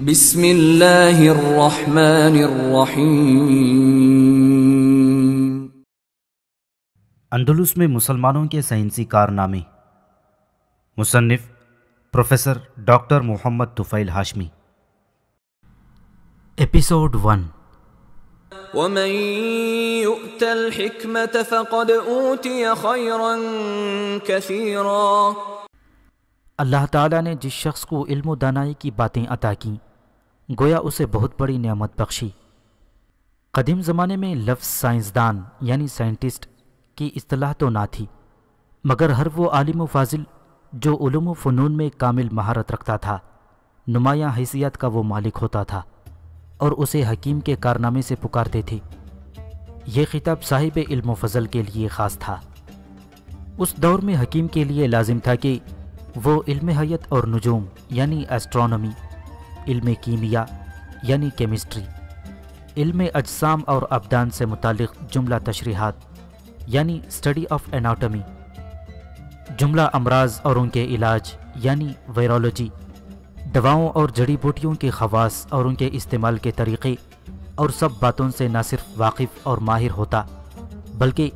बिस्मिल्लाहिर्रहमानिर्रहीम अंडुलुस में मुसलमानों के साइंसी कारनामे मुसन्फ professor doctor Mohammad Tufail Hashmi episode one ومن يؤت الحكمة فقد أوتي خيرا كثيرا الله अल्लाह نے جس شخص کو علم و دانائی کی باتیں عطا کیں गोया उसे बहुत बड़ी नियामत बख्शी कदीम ज़माने में लफ्ज़ साइंसदान यानी साइंटिस्ट की असलाह तो ना थी मगर हर वो आलिम फाजिल जो उलूम फ़नून में कामिल महारत रखता था नुमाया हैसियत का वो मालिक होता था और उसे हकीम के कारनामे से पुकारते थे ये खिताब साहिब इल्म फजल के लिए ख़ास था उस दौर में हकीम के लिए लाजिम था कि वो इल्म हयत और नजूम यानी एस्ट्रोनॉमी इल्म कीमिया यानी केमिस्ट्री इल्म अजसाम और अबदान से मुतल जुमला तशरीहत यानी स्टडी ऑफ एनाटमी जुमला अमराज और उनके इलाज यानी वायरोलॉजी दवाओं और जड़ी बूटियों के खवास और उनके इस्तेमाल के तरीक़े और सब बातों से न सिर्फ वाकिफ़ और माहिर होता बल्कि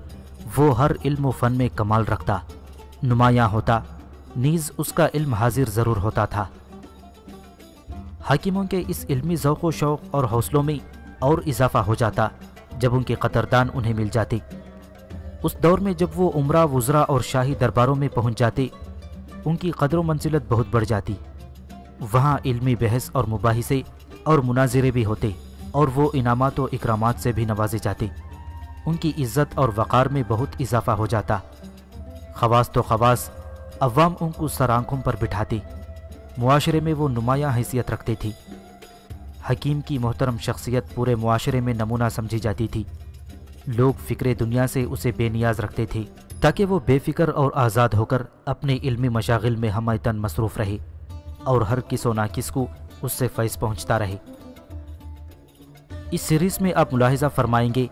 वो हर इल्म फ़न में कमाल रखता नुमायाँ होता नीज़ उसका इल्म हाजिर ज़रूर होता था हाकिमों के इस इल्मी ओक़ व शौक़ और हौसलों में और इजाफा हो जाता जब उनकी कतरदान उन्हें मिल जाती उस दौर में जब वो उम्र वज़रा और शाही दरबारों में पहुंच जाते उनकी कदर मंजिलत बहुत बढ़ जाती वहाँ इल्मी बहस और मुबासे और मुनाजिरे भी होते और वो इनामत व इकराम से भी नवाजे जाते उनकी इज्जत और वक़ार में बहुत इजाफा हो जाता खवास तो खवास अवाम उनको सर आंखों पर बिठाती मुआरे में वो नुमाया हैसियत रखती थी हकीम की मोहतरम शख्सियत पूरे मुआरे में नमूना समझी जाती थी लोग फ़िक्र दुनिया से उसे बेनियाज रखते थे ताकि वो बेफिक्र और आज़ाद होकर अपने इल्मी मशागिल में हम तन मसरूफ़ रहे और हर किसो नाकिस को उससे फैज़ पहुँचता रहे इस सीरीज़ में आप मुलाहजा फरमाएंगे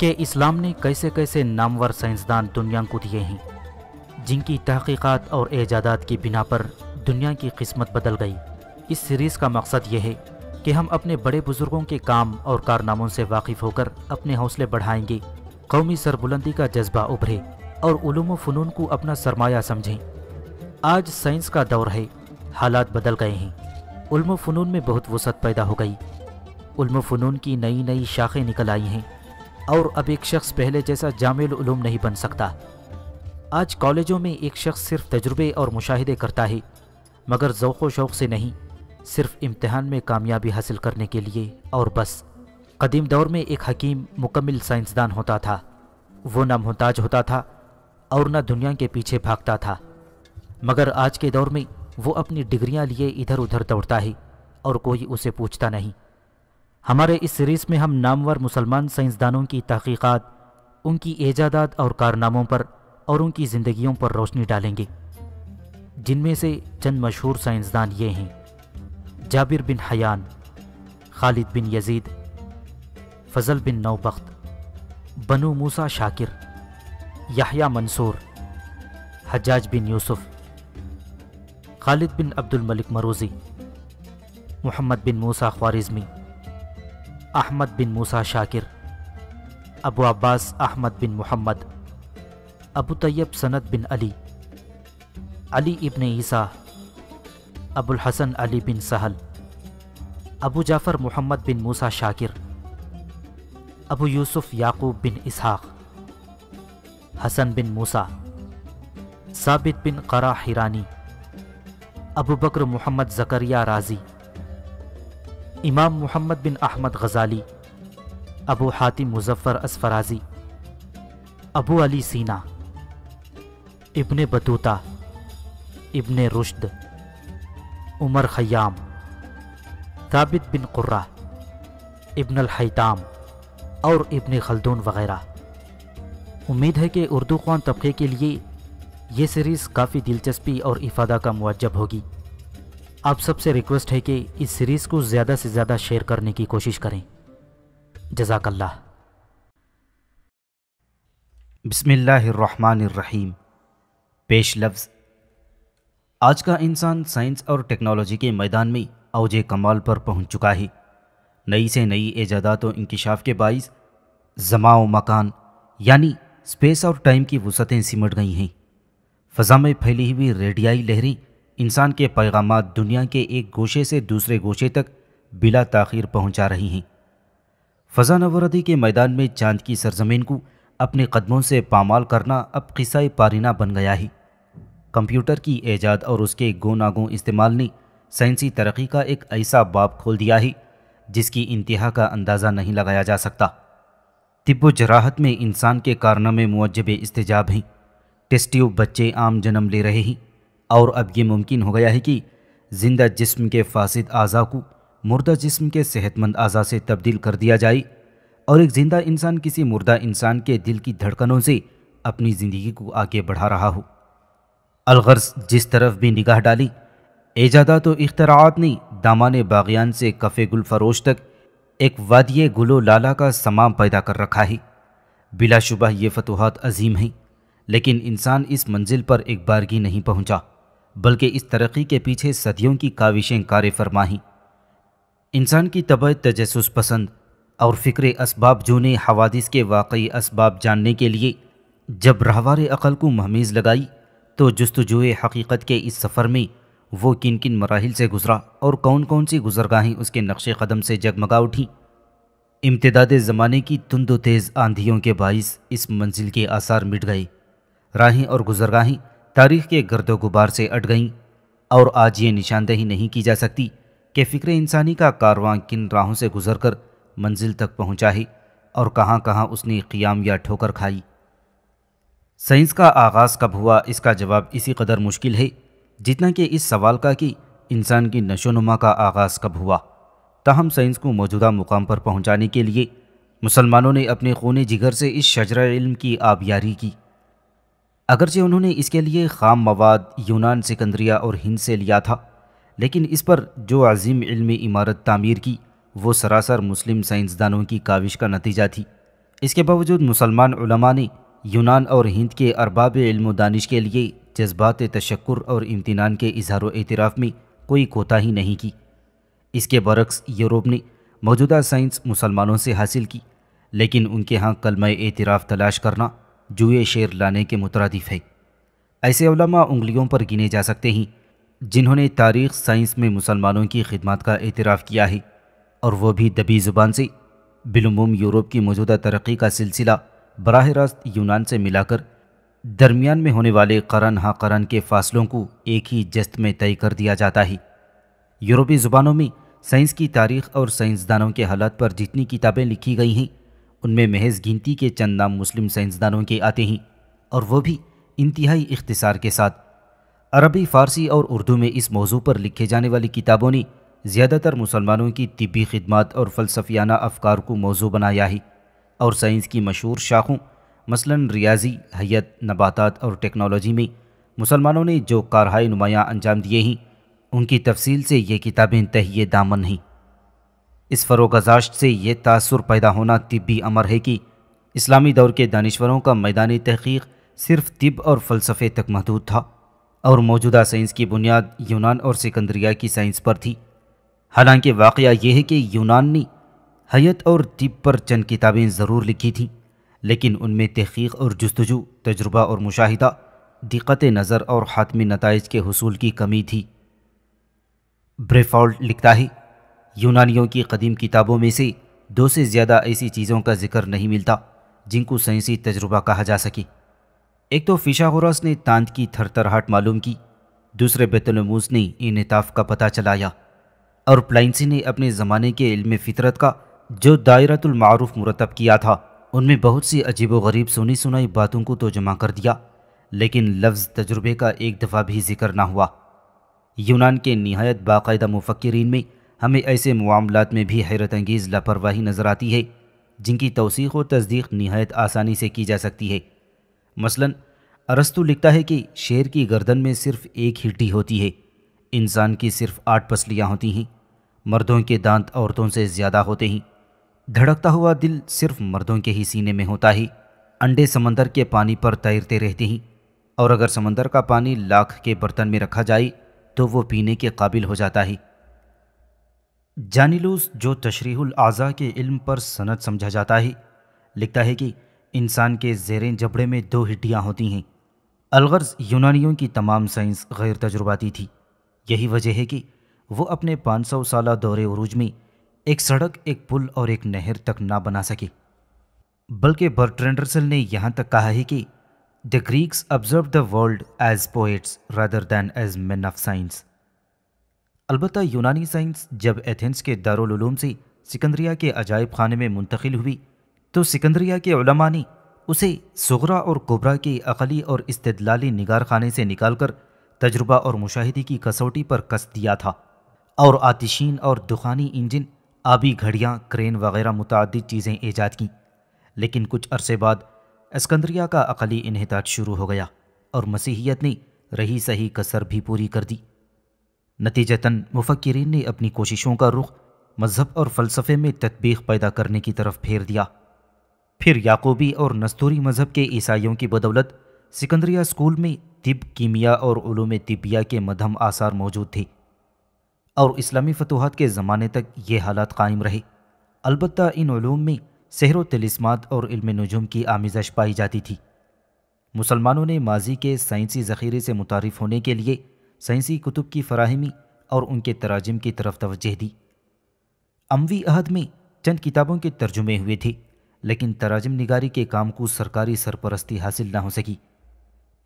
कि इस्लाम ने कैसे कैसे नामवर साइंसदान दुनिया को दिए हैं जिनकी तहकीक़ात और ईजादात की बिना पर दुनिया की किस्मत बदल गई इस सीरीज़ का मकसद यह है कि हम अपने बड़े बुजुर्गों के काम और कारनामों से वाकिफ होकर अपने हौसले बढ़ाएंगे कौमी सरबुलंदी का जज्बा उभरे और उलूम फ़नून को अपना सरमाया समझें आज साइंस का दौर है हालात बदल गए हैं उल्म फ़नून में बहुत वसत पैदा हो गई उल्म फ़नून की नई नई शाखें निकल आई हैं और अब एक शख्स पहले जैसा जामिल नहीं बन सकता आज कॉलेजों में एक शख्स सिर्फ तजुर्बे और मुशाहदे करता है मगर ओ शौक़ से नहीं सिर्फ इम्तहान में कामयाबी हासिल करने के लिए और बस कदीम दौर में एक हकीम मुकम्मल साइंसदान होता था वो ना मोहताज होता था और ना दुनिया के पीछे भागता था मगर आज के दौर में वो अपनी डिग्रियां लिए इधर उधर दौड़ता है और कोई उसे पूछता नहीं हमारे इस सीरीज़ में हम नामवर मुसलमान साइंसदानों की तहकीक़ात उनकी ईजादात और कारनामों पर और उनकी ज़िंदगियों पर रोशनी डालेंगे जिनमें से चंद मशहूर साइंसदान ये हैं Jabir bin Hayyan Khalid bin Yazid Fazl bin Naubakht Banu Musa Shakir Yahya Mansur Hajjaj bin Yusuf Khalid bin Abdul Malik Marwazi Muhammad bin Musa Khwarizmi Ahmad bin Musa Shakir Abu Abbas Ahmad bin Muhammad Abu Tayyib Sanad bin Ali Ali ibn Isa Abul Hasan Ali bin Sahl Abu Jafar Muhammad bin Musa Shakir Abu Yusuf Yaqub bin Ishaq Hasan bin Musa Sabit bin करा हिरानी अबू बकर मोहम्मद जकरिया राजी इमाम मोहम्मद बिन अहमद गज़ाली अबू हातिम मुजफ़र असफराजी अबू अली सीना Ibn Battuta इब्ने रुश्द उमर ख़याम ताबित बिन कुर्रा इब्न हैताम और इब्न खलदून वगैरह उम्मीद है कि उर्दू खान तबके के लिए ये सीरीज़ काफ़ी दिलचस्पी और इफ़ादा का मुआजब होगी आप सबसे रिक्वेस्ट है कि इस सीरीज़ को ज़्यादा से ज़्यादा शेयर करने की कोशिश करें जजाकल्ला बसमीम पेश लफ्ज़ आज का इंसान साइंस और टेक्नोलॉजी के मैदान में अवजे कमाल पर पहुंच चुका है नई से नई ईजादात इंकशाफ के बाइस जमाओ मकान यानी स्पेस और टाइम की वसतें सिमट गई हैं फ़जा में फैली हुई रेडियाई लहरें इंसान के पैगाम दुनिया के एक गोशे से दूसरे गोशे तक बिला तखिर पहुँचा रही हैं फ़जा नवरदी के मैदान में चांद की सरजमीन को अपने कदमों से पामाल करना अब किस्सा पारीना बन गया है कंप्यूटर की ऐजाद और उसके गोनागों इस्तेमाल ने साइंसी तरक्की का एक ऐसा बाब खोल दिया है जिसकी इंतहा का अंदाज़ा नहीं लगाया जा सकता तिब्ब जराहत में इंसान के कारनामे मुजब इस्तेजाब हैं टेस्टिव बच्चे आम जन्म ले रहे हैं और अब ये मुमकिन हो गया है कि जिंदा जिस्म के फासद अज़ा को मुर्दा जिस्म के सेहतमंद अज़ा से तब्दील कर दिया जाए और एक ज़िंदा इंसान किसी मुर्दा इंसान के दिल की धड़कनों से अपनी ज़िंदगी को आगे बढ़ा रहा हो अलगर्ज जिस तरफ भी निगाह डाली एजादा तो इख्तरात नहीं दामान बागियान से कफ़े गुलफरोश तक एक वादिय गुलो लाला का समाम पैदा कर रखा है बिलाशुबा ये फतूहत अजीम हैं लेकिन इंसान इस मंजिल पर एक बारगी नहीं पहुंचा, बल्कि इस तरक्की के पीछे सदियों की काविशें कार फरमाही इंसान की तबीयत तजस पसंद और फ़िक्र इसबाब जूने हवादिस के वाकई इसबाब जानने के लिए जब रहवार अकल को महमीज़ लगाई तो जस्तजुए हकीकत के इस सफ़र में वो किन किन मराहल से गुज़रा और कौन कौन सी गुज़रगाहें उसके नक्श कदम से जगमगा उठीं इम्तदाद ज़माने की तुंदो तेज़ आंधियों के बायस इस मंजिल के आसार मिट गए राहें और गुज़रगाहें तारीख़ के गर्द गुबार से अट गईं और आज ये निशानदेही नहीं की जा सकती कि फ़िक्र इंसानी का कारवां किन राहों से गुजर कर मंजिल तक पहुँचा है और कहाँ कहाँ उसने क़ियाम या ठोकर खाई साइंस का आगाज़ कब हुआ इसका जवाब इसी कदर मुश्किल है जितना कि इस सवाल का कि इंसान की नशोनुमा का आगाज़ कब हुआ तहम साइंस को मौजूदा मुकाम पर पहुंचाने के लिए मुसलमानों ने अपने खून जिगर से इस शजरा इल्म की आबियारी की अगरचे उन्होंने इसके लिए खाम मवाद यूनान सिकंदरिया और हिंद से लिया था लेकिन इस पर जो अजीम इल्मी इमारत तामीर की वो सरासर मुस्लिम साइंसदानों की काविश का नतीजा थी इसके बावजूद मुसलमान ने यूनान और हिंद के अरबाब इल्म दानिश के लिए जज्बात तशक्र और इम्तान के इजहार एतराफ़ में कोई कोताही नहीं की इसके बरक्स यूरोप ने मौजूदा साइंस मुसलमानों से हासिल की लेकिन उनके यहाँ कलम एतराफ़ तलाश करना जुए शेर लाने के मुतरदफ है ऐसे उलमा उंगलियों पर गिने जा सकते हैं जिन्होंने तारीख साइंस में मुसलमानों की खिदमत का एतराफ़ किया है और वह भी दबी ज़ुबान से बिलुमूम यूरोप की मौजूदा तरक्की का सिलसिला बरह रास्त यूनान से मिलाकर दरमियान में होने वाले करन हा करन के फासलों को एक ही जस्त में तय कर दिया जाता है यूरोपी ज़ुबानों में साइंस की तारीख और साइंसदानों के हालात पर जितनी किताबें लिखी गई हैं उनमें महज गिनती के चंद नाम मुस्लिम साइंसदानों के आते हैं और वो भी इंतहाई इख्तसार के साथ अरबी फ़ारसी और उर्दू में इस मौजू पर लिखे जाने वाली किताबों ने ज़्यादातर मुसलमानों की तिबी खदमात और फ़लसफियाना अफकार को मौजू बनाया है और साइंस की मशहूर शाखों मसलन रियाजी हयत नबातात और टेक्नोलॉजी में मुसलमानों ने जो कारहाई नुमायाँ अंजाम दिए हैं उनकी तफसील से ये किताबें तहिए दामन हैं इस फरोगजाश्त से ये तासर पैदा होना तिब्बी अमर है कि इस्लामी दौर के दानश्वरों का मैदानी तहकीक सिर्फ तिब और फ़लसफ़े तक महदूद था और मौजूदा साइंस की बुनियाद यूनान और सिकंदरिया की साइंस पर थी हालांकि वाक़ यह है कि यूनान ने हयत और तिब पर चंद किताबें ज़रूर लिखी थीं लेकिन उनमें तहकीक और जस्तजू तजुर्बा और मुशाहिदा दिक्कत नज़र और हातमी नतज के हसूल की कमी थी ब्रेफॉल्ट लिखता है यूनानियों की कदीम किताबों में से दो से ज़्यादा ऐसी चीज़ों का जिक्र नहीं मिलता जिनको साइंसी तजुर्बा कहा जा सके एक तो फिशाहरास ने तांत की थरथराहट मालूम की दूसरे बेतलमूस ने इनताफ़ का पता चलाया और प्लाइंसी ने अपने ज़माने के इल्म फितरत का जो दायरतुल मारूफ मुरतब किया था उनमें बहुत सी अजीब व गरीब सुनी सुनाई बातों को तो जमा कर दिया लेकिन लफ्ज़ तजुर्बे का एक दफ़ा भी जिक्र ना हुआ यूनान के नहायत बाकायदा मुफक्रीन में हमें ऐसे मामलों में भी हैरत अंगेज़ लापरवाही नज़र आती है जिनकी तोसीक व तस्दीक नहायत आसानी से की जा सकती है मसलन अरस्तु लिखता है कि शेर की गर्दन में सिर्फ एक हिड्डी होती है इंसान की सिर्फ आठ पसलियाँ होती हैं मर्दों के दांत औरतों से ज़्यादा होते हैं धड़कता हुआ दिल सिर्फ मर्दों के ही सीने में होता ही अंडे समंदर के पानी पर तैरते रहते हैं और अगर समंदर का पानी लाख के बर्तन में रखा जाए तो वो पीने के काबिल हो जाता है जानिलूस जो तशरीहुल आज़ा के इल्म पर सनत समझा जाता है लिखता है कि इंसान के जेरें जबड़े में दो हिड्डियाँ होती हैं अलगर्ज यूनानियों की तमाम साइंस गैर तजुर्बाती थी यही वजह है कि वो अपने 500 साल दौरे उरूज में एक सड़क एक पुल और एक नहर तक ना बना सकी बल्कि बर्ट्रेंडरसल ने यहाँ तक कहा है कि the Greeks observe the world as poets rather than as man of science अलबत् यूनानी साइंस जब एथेंस के दारोलूम से सिकंदरिया के अजायब खाने में मुंतकिल हुई तो सिकंदरिया के उलमा ने उसे सगरा और कोबरा के अकली और इस्तलाली निगार खाने से निकाल कर तजुर्बा और मुशाहिदी की कसौटी पर कस दिया था और आतिशीन और दुखानी इंजन आबी घड़ियाँ क्रेन वगैरह मुतद चीज़ें ईजाद की लेकिन कुछ अरसे बाद इसकंदरिया का अकली इनहतात शुरू हो गया और मसीहियत ने रही सही कसर भी पूरी कर दी नतीजतन मुफक्रीन ने अपनी कोशिशों का रुख मजहब और फ़लसफ़े में तदबीक पैदा करने की तरफ फेर दिया फिर याकूबी और नस्तूरी मज़हब के ईसाइयों की बदौलत सिकंदरिया स्कूल में तिब कीमिया और ूम तिबिया के मधम आसार मौजूद थे और इस्लामी फतूहत के ज़माने तक ये हालात कायम रहे अलबत् इनूम में सहर तलिसमात और इल्म नजुम की आमिजश पाई जाती थी मुसलमानों ने माजी के साइंसी ज़ख़ीरे से मुतारफ़ होने के लिए साइंसी कुतुब की फराहमी और उनके तराजम की तरफ तोजह दी अमवी अहद में चंद किताबों के तर्जुमे हुए थे लेकिन तराजम निगारी के काम को सरकारी सरपरस्ती हासिल ना हो सकी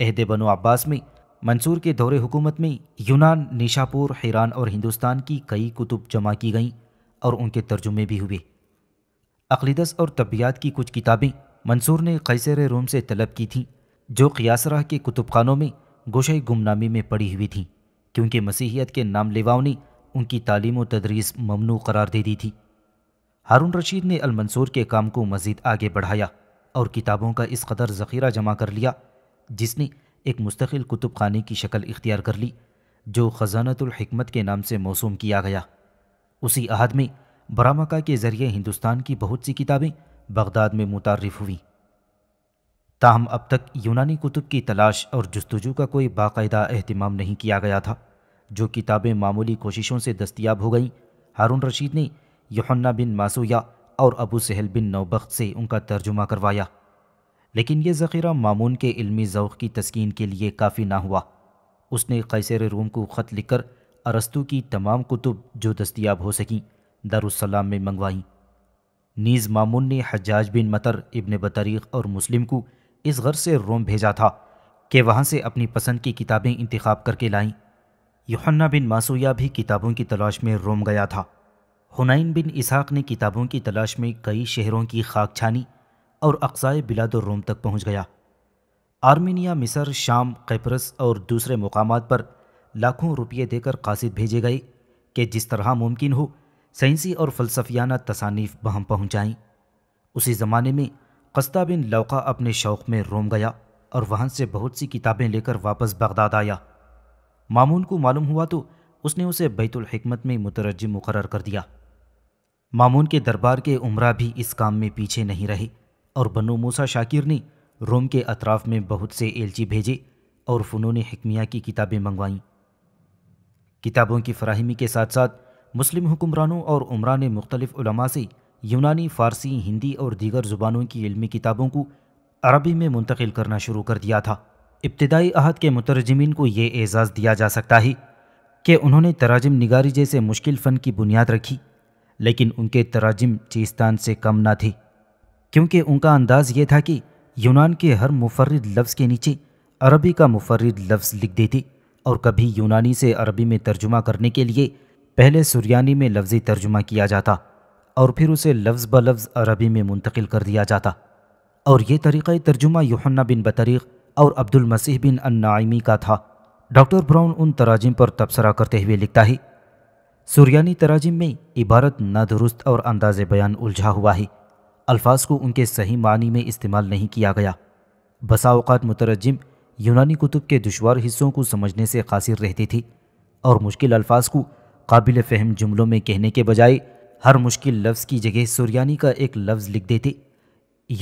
अहद बनो अब्बास में मंसूर के दौरे हुकूमत में यूनान निशापुर हैरान और हिंदुस्तान की कई कुतुब जमा की गईं और उनके तर्जुमे भी हुए अकलीदस और तबियात की कुछ किताबें मंसूर ने कैसर रोम से तलब की थीं जो क़ियासरा के कुतुब खानों में गोशे गुमनामी में पड़ी हुई थीं क्योंकि मसीहियत के नाम लेवाओं ने उनकी तालीम व तदरीस ममनू करार दे दी थी हारून रशीद ने अलमंसूर के काम को मज़ीद आगे बढ़ाया और किताबों का इस कदर ज़ख़ीरा जमा कर लिया जिसने एक मुस्तकिल कुतुब खाने की शक्ल इख्तियार कर ली जो ख़जानतुलहकमत के नाम से मौसूम किया गया उसी अहद में बरामका के ज़रिए हिंदुस्तान की बहुत सी किताबें बगदाद में मुतारफ़ हुईं ताहम अब तक यूनानी कुतुब की तलाश और जस्तजू का कोई बाकायदा अहतमाम नहीं किया गया था जो किताबें मामूली कोशिशों से दस्तियाब हो गईं हारून रशीद ने यहन्ना बिन मासूया और अबू सहल बिन नौबख्त से उनका तर्जुमा करवाया लेकिन यह ज़ख़ीरा मामून के इलमी जौक़ की तस्कीन के लिए काफ़ी ना हुआ उसने कैसर रूम को ख़त लिखकर अरस्तु की तमाम कुतुब जो दस्तियाब हो सकें दारुसलाम में मंगवाईं नीज़ मामून ने हजाज बिन मतर इबन बतरीक़ और मुस्लिम को इस गर्ज से रोम भेजा था कि वहाँ से अपनी पसंद की किताबें इंतखब करके लाईं यहन्ना बिन मासूया भी किताबों की तलाश में रोम गया था हुनैन बिन इसहाक ने किताबों की तलाश में कई शहरों की खाक छानी और अकसाए बिलाद रोम तक पहुँच गया आर्मीनिया मिसर शाम कैपरस और दूसरे मकाम पर लाखों रुपये देकर कासिद भेजे गए कि जिस तरह मुमकिन हो साइंसी और फलसफियाना तसानीफ बहम पहुँचाएँ उसी ज़माने में कस्ता बिन लौका अपने शौक़ में रोम गया और वहाँ से बहुत सी किताबें लेकर वापस बगदाद आया मामून को मालूम हुआ तो उसने उसे बैतुलहकमत में मुतरजम मुकर कर दिया मामून के दरबार के उम्रा भी इस काम में पीछे नहीं रहे और बनो मूसा शाकिर ने रोम के अतराफ में बहुत से एलची भेजे और फ़नून हकमिया की किताबें मंगवाईं किताबों की फराहमी के साथ साथ मुस्लिम हुक्मरानों और उमरा ने मुख्तलिफ़ा से यूनानी फ़ारसी हिंदी और दीगर ज़ुबानों की इलमी किताबों को अरबी में मुंतकिल करना शुरू कर दिया था इब्तदाई अहद के मुतरजमिन को ये एज़ाज़ दिया जा सकता है कि उन्होंने तराजम निगारी जैसे मुश्किल फ़न की बुनियाद रखी लेकिन उनके तराजम चीस्तान से कम ना थे क्योंकि उनका अंदाज़ ये था कि यूनान के हर मुफर्रद लफ्ज़ के नीचे अरबी का मुफर्रद लफ्ज़ लिख देती और कभी यूनानी से अरबी में तर्जुमा करने के लिए पहले सुरियानी में लफ्ज़ी तर्जुमा किया जाता और फिर उसे लफ्ज़ ब लफ्ज़ अरबी में मुंतकिल कर दिया जाता और ये तरीक़ तर्जुमा यहन्ना बिन बतरीक़ और अब्दुल मसीह बिन अन्नाइमी का था डॉक्टर ब्राउन उन तराजिम पर तबसरा करते हुए लिखता है सूर्यानी तराजिम में इबारत नादुरुस्त और अंदाज़ बयान उलझा हुआ है अल्फाज को उनके सही मानी में इस्तेमाल नहीं किया गया बसाओकात मुतरजम यूनानी कुतुब के दुशवार हिस्सों को समझने से कासिर रहती थी और मुश्किल अल्फाज को काबिल फहम जुमलों में कहने के बजाय हर मुश्किल लफ्ज़ की जगह सुरयानी का एक लफ्ज़ लिख देती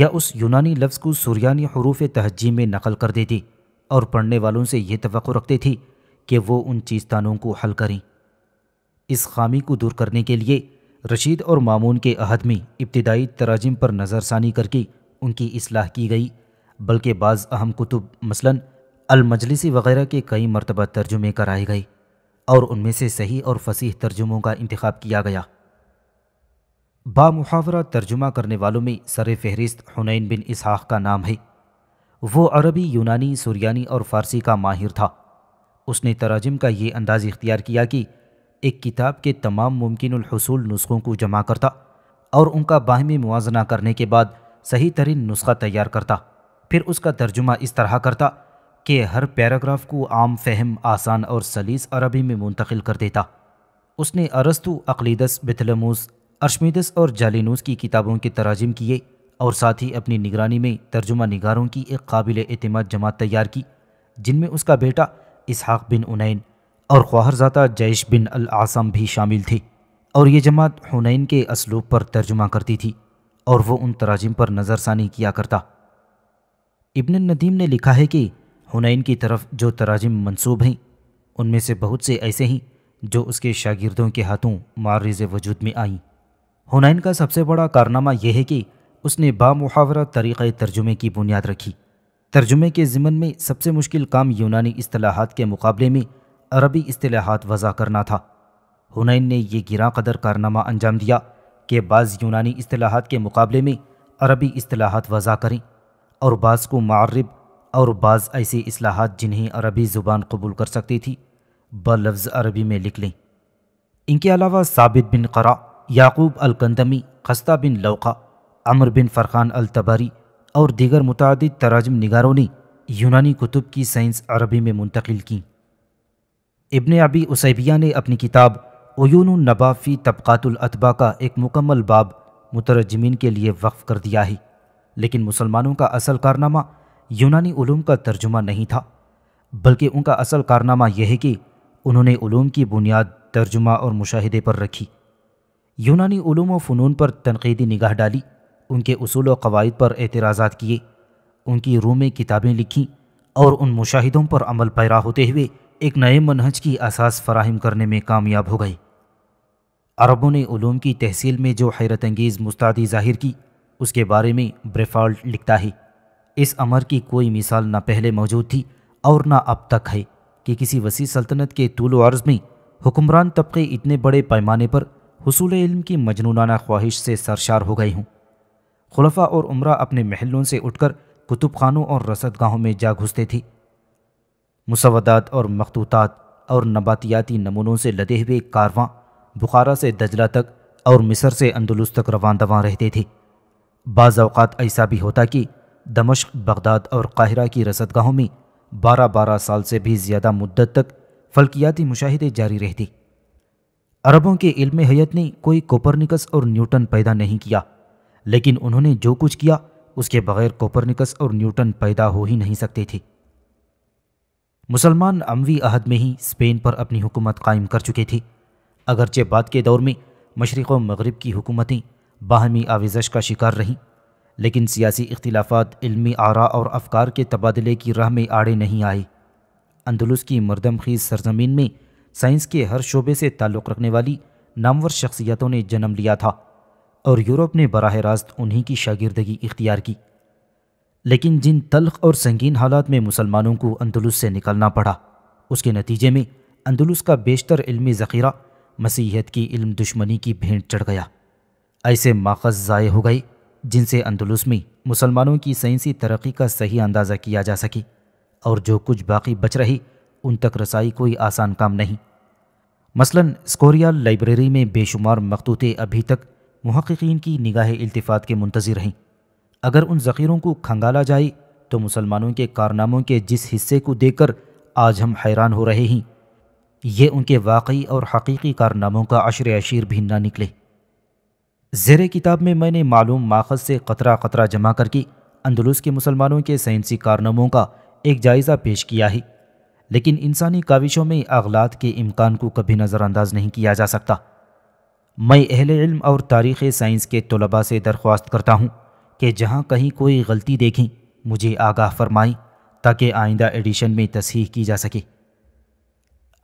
या उस यूनानी लफ्ज़ को सुरयानी हरूफ तहजी में नकल कर देती और पढ़ने वालों से यह तो रखती थी कि वो उन चीज़ तानों को हल करें इस खामी को दूर करने के लिए रशीद और मामून के अहद में इब्तदाई तराजिम पर नज़रसानी करके उनकी असलाह की गई बल्कि बाज़ अहम कुतुब मसलन अलमजलिसी वगैरह के कई मरतबा तर्जुमे कराए गए और उनमें से सही और फसीह तर्जुमों का इंतखब किया गया बामुहावरा तर्जुमा करने वालों में सर फहरिस्त हुनैन बिन इसहाक का नाम है वो अरबी यूनानी सुरियानी और फ़ारसी का माहिर था उसने तराजिम का ये अंदाज़ इख्तियार किया कि एक किताब के तमाम मुमकिन हसूल नुस्खों को जमा करता और उनका बाहमी मुजना करने के बाद सही तरीन नुस्खा तैयार करता फिर उसका तर्जुमा इस तरह करता कि हर पैराग्राफ को आम फहम आसान और सलीस अरबी में मुंतकिल कर देता उसने अरस्तु अकलीदस बिथलमूस अरशमिदस और जालिनूस की किताबों के तराजम किए और साथ ही अपनी निगरानी में तर्जुमा निगारों की एक काबिल अतमाद जमात तैयार की जिनमें उसका बेटा इसहाक बिन उनैन और ख्वाहरजादा जैश बिन अल आसम भी शामिल थी और ये जमात हुनैन के असलूब पर तर्जुमा करती थी और वो उन तराजिम पर नज़रसानी किया करता इबन नदीम ने लिखा है कि हुनैन की तरफ जो तराजिम मंसूब हैं उनमें से बहुत से ऐसे हैं जो उसके शागिर्दों के हाथों मारज वजूद में आईं हुनैन का सबसे बड़ा कारनामा यह है कि उसने बामुहावरा तरीक़ तर्जुमे की बुनियाद रखी तर्जुमे के ज़िमन में सबसे मुश्किल काम यूनानी असलाहत के मुकाबले में अरबी असलाहत वज़ा करना था हुनैन ने यह गिरा कदर कारनामा अंजाम दिया कि बाज़ यूनानी असलाहत के मुकाबले में अरबी असलाहत वज़ा करें और बाज़ को मारब और बाज़ ऐसी असलाहत जिन्हें अरबी ज़ुबान कबूल कर सकती थी ब लफ्ज़ अरबी में लिख लें इनके अलावा साबित बिन करा याकूब अलकंदमी खस्ता बिन लौका अमर बिन फ़रखान अलतबारी और दीगर मुतद तराजम निगारों ने यूनानी कुतुब की साइंस अरबी में मुंतकिल की इबन अबी उसैबिया ने अपनी किताब ओयून नबाफ़ी तबक़ातुलतबा का एक मुकम्मल बाब मुतरजमीन के लिए वक्फ़ कर दिया ही लेकिन मुसलमानों का असल कारनामा यूनानी ूम का तर्जुमा नहीं था बल्कि उनका असल कारनामा यह है कि उन्होंने ूम की बुनियाद तर्जुमा और मुशाहदे पर रखी यूनानी ूम व फ़नून पर तनकीदी निगाह डाली उनके असूल व कवायद पर एतराज़ा किए उनकी रूह में किताबें लिखीं और उन मुशाहिदों पर अमल पैरा होते हुए एक नए मनहज की असास फराहम करने में कामयाब हो गई अरबों ने ूम की तहसील में जो हैरत अंगेज़ मुस्तादी जाहिर की उसके बारे में ब्रेफाल्ट लिखता है इस अमर की कोई मिसाल ना पहले मौजूद थी और ना अब तक है कि किसी वसी सल्तनत के तूल अर्ज़ में हुक्मरान तबके इतने बड़े पैमाने पर हसूल इल्म की मजनूनाना ख्वाहिश से सरशार हो गई हूँ खुलफा और उम्र अपने महलों से उठकर कुतुब खानों और रसद गाहों में जा घुसते थी मुसवदात और मखतूतात और नबातियाती नमूनों से लदे हुए कारवां बुखारा से दजला तक और मिस्र से अंदलुस तक रवान दवा रहते थे बाज़ात ऐसा भी होता कि दमश्क बगदाद और काहिरा की रसदगाहों में बारह बारह साल से भी ज़्यादा मुद्दत तक फल्कियाती मुशाहदे जारी रहती अरबों के इल्म हयत ने कोई कोपरनिकस और न्यूटन पैदा नहीं किया लेकिन उन्होंने जो कुछ किया उसके बगैर कोपरनिकस और न्यूटन पैदा हो ही नहीं सकते थे मुसलमान अमवी अहद में ही स्पेन पर अपनी हुकूमत कायम कर चुके थे अगरचे बाद के दौर में मशरक़ मगरब की हुकूमतें बाहमी आवेजश का शिकार रहीं लेकिन सियासी इख्तलाफात इलमी आरा और अफकार के तबादले की राह में आड़े नहीं आए अंदलुस की मरदम खीज सरजमीन में साइंस के हर शोबे से ताल्लुक़ रखने वाली नामवर शख्सियतों ने जन्म लिया था और यूरोप ने बरह रास्त उन्हीं की शागिरदगी इख्तियार की लेकिन जिन तलख और संगीन हालात में मुसलमानों को अंदलुस से निकलना पड़ा उसके नतीजे में अंदलुस का बेशतर इल्मी ज़ख़ीरा मसीहत की इल्म दुश्मनी की भेंट चढ़ गया ऐसे माखज ज़ाय हो गए जिनसे अंदलुस में मुसलमानों की साइंसी तरक्की का सही अंदाज़ा किया जा सके और जो कुछ बाकी बच रही उन तक रसाई कोई आसान काम नहीं मसलन स्कोरियाल लाइब्रेरी में बेशुमार मखतूते अभी तक महक्कीन की निगाह इल्तफात के मुंतजर हैं अगर उन ज़ख़ीरों को खंगाला जाए तो मुसलमानों के कारनामों के जिस हिस्से को देखकर आज हम हैरान हो रहे हैं ये उनके वाकई और हकीकी कारनामों का अशर अशीर भी ना निकले ज़ेर किताब में मैंने मालूम माखज से कतरा कतरा जमा करके अंदलुस के मुसलमानों के साइंसी कारनामों का एक जायज़ा पेश किया है लेकिन इंसानी काविशों में अगलात के इम्कान को कभी नज़रअंदाज नहीं किया जा सकता मैं अहल इल्म और तारीख़ साइंस के तलबा से दरख्वास्त करता हूँ कि जहाँ कहीं कोई गलती देखी मुझे आगाह फरमाई ताकि आइंदा एडिशन में तसहीह की जा सके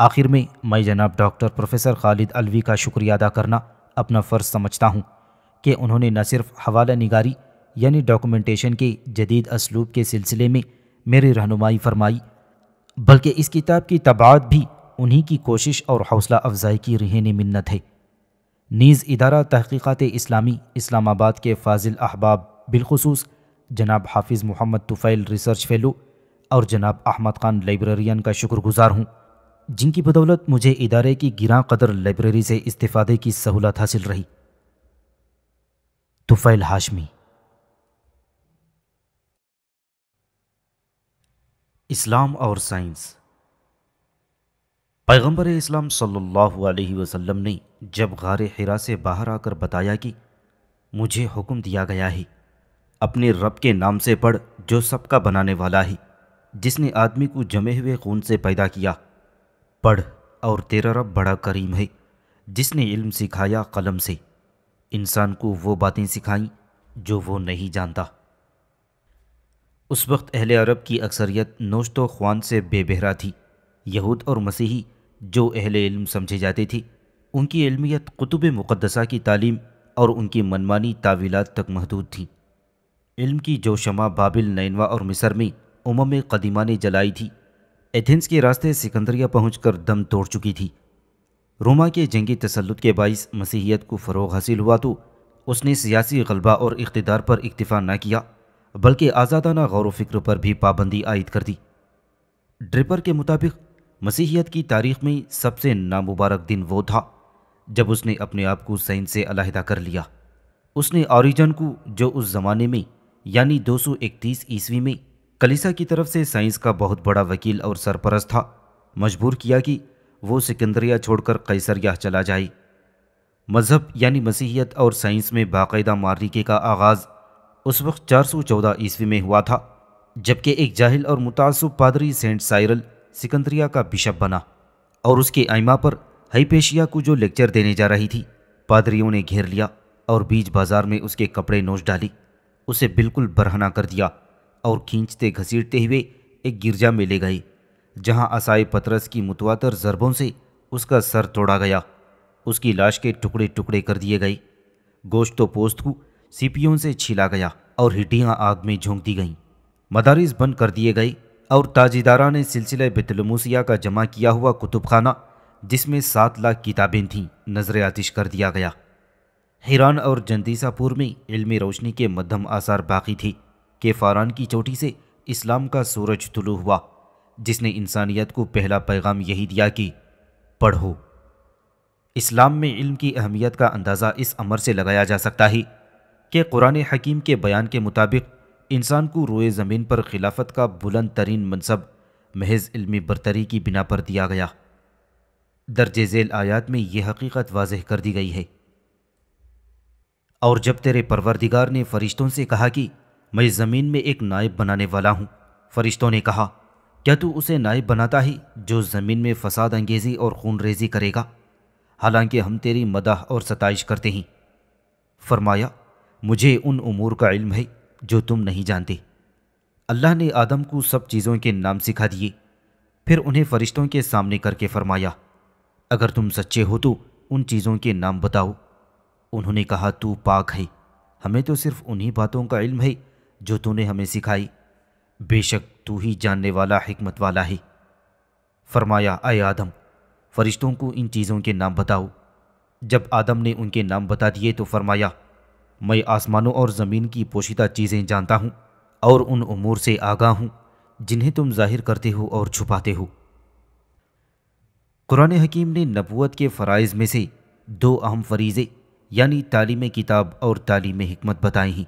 आखिर में मैं जनाब डॉक्टर प्रोफेसर खालिद अलवी का शुक्रिया अदा करना अपना फ़र्ज़ समझता हूँ कि उन्होंने न सिर्फ हवाला निगारी यानी डॉक्यूमेंटेशन के जदीद असलूब के सिलसिले में मेरी रहनुमाई फरमाई बल्कि इस किताब की तबाद भी उन्हीं की कोशिश और हौसला अफजाई की रहने मिन्नत है नीज़ इदारा तहकीक़ात इस्लामी इस्लामाबाद के फाजिल अहबाब बिलखसूस जनाब हाफिज़ मोहम्मद तुफ़ैल रिसर्च फेलो और जनाब अहमद ख़ान लाइब्रेरियन का शुक्रगुजार हूँ जिनकी बदौलत मुझे इदारे की गिरा कदर लाइब्रेरी से इस्तीफादे की सहूलत हासिल रही तुफ़ैल हाशमी इस्लाम और साइंस पैगंबर इस्लाम सल्लल्लाहु अलैहि वसल्लम ने जब गार हिरा से बाहर आकर बताया कि मुझे हुक्म दिया गया है अपने रब के नाम से पढ़ जो सबका बनाने वाला ही जिसने आदमी को जमे हुए खून से पैदा किया पढ़ और तेरा रब बड़ा करीम है जिसने इल्म सिखाया कलम से इंसान को वो बातें सिखाई जो वो नहीं जानता उस वक्त अहल अरब की अक्सरियत नोश्तो ख्वान से बेबहरा थी यहूद और मसीही जो अहल इल्म समझे जाते थे उनकी इलमियत कुतुब मुक़दसा की तालीम और उनकी मनमानी तावीलात तक महदूद थी इल्म की जो शमा बाबिल नैनवा और मिसर में उमम कदीमा ने जलाई थी एथेंस के रास्ते सिकंदरिया पहुंचकर दम तोड़ चुकी थी रोमा के जंगी तसलुत के बायस मसीहियत को फ़रोग हासिल हुआ तो उसने सियासी गलबा और इकतदार पर इक्तफ़ा न किया बल्कि आज़ादाना गौर फिक्र पर भी पाबंदी आयद कर दी ड्रिपर के मुताबिक मसीहियत की तारीख में सबसे नामुबारक दिन वो था जब उसने अपने आप को सैन से अलहदा कर लिया उसने ऑरिजन को जो उस ज़माने में यानी 231 ईस्वी में कलिसा की तरफ से साइंस का बहुत बड़ा वकील और सरपरस्त था मजबूर किया कि वो सिकंदरिया छोड़कर कैसरिया चला जाए मज़हब यानी मसीहियत और साइंस में बाकायदा मारिके का आगाज़ उस वक्त 414 ईस्वी में हुआ था जबकि एक जाहिल और मुतासब पादरी सेंट साइरल सिकंदरिया का बिशप बना और उसके आइमा पर हईपेशिया को जो लेक्चर देने जा रही थी पादरियों ने घेर लिया और बीज बाजार में उसके कपड़े नोच डाली उसे बिल्कुल बरहना कर दिया और खींचते घसीटते हुए एक गिरजा में ले गए जहां असाई पतरस की मुतवातर जरबों से उसका सर तोड़ा गया उसकी लाश के टुकड़े टुकड़े कर दिए गए गोश्तो पोस्त को सीपियों से छीला गया और हिड्डियाँ आग में झोंक दी गईं मदारिस बंद कर दिए गए और ताजीदारा ने सिलसिले बेतलमूसिया का जमा किया हुआ कुतुब खाना जिसमें सात लाख किताबें थीं नजर आतिश कर दिया गया हिरान और जंदीसापुर में इल्मी रोशनी के मध्यम आसार बाकी थे कि फारान की चोटी से इस्लाम का सूरज तुलू हुआ जिसने इंसानियत को पहला पैगाम यही दिया कि पढ़ो इस्लाम में इल्म की अहमियत का अंदाज़ा इस अमर से लगाया जा सकता है कि कुरान हकीम के बयान के मुताबिक इंसान को रोए ज़मीन पर खिलाफत का बुलंद तरीन मनसब महज इल्मी बरतरी की बिना पर दिया गया दर्ज झेल आयात में यह हकीकत वाजह कर दी गई है और जब तेरे परवरदिगार ने फरिश्तों से कहा कि मैं ज़मीन में एक नायब बनाने वाला हूँ फरिश्तों ने कहा क्या तू उसे नायब बनाता ही जो ज़मीन में फसाद अंगेज़ी और खून रेजी करेगा हालांकि हम तेरी मदह और सताइश करते हैं फरमाया मुझे उन उमूर का इल्म है जो तुम नहीं जानते अल्लाह ने आदम को सब चीज़ों के नाम सिखा दिए फिर उन्हें फ़रिश्तों के सामने करके फरमाया अगर तुम सच्चे हो तो उन चीज़ों के नाम बताओ उन्होंने कहा तू पाक है हमें तो सिर्फ उन्हीं बातों का इल्म है जो तूने हमें सिखाई बेशक तू ही जानने वाला हमत वाला है फरमाया आए आदम फरिश्तों को इन चीज़ों के नाम बताओ जब आदम ने उनके नाम बता दिए तो फरमाया मैं आसमानों और ज़मीन की पोशीदा चीज़ें जानता हूँ और उन उमूर से आगा हूँ जिन्हें तुम जाहिर करते हो और छुपाते हो कुरान हकीम ने नबूत के फ़राइज़ में से दो अहम फरीज़े यानी तालीम किताब और तालीम हमत बताई हैं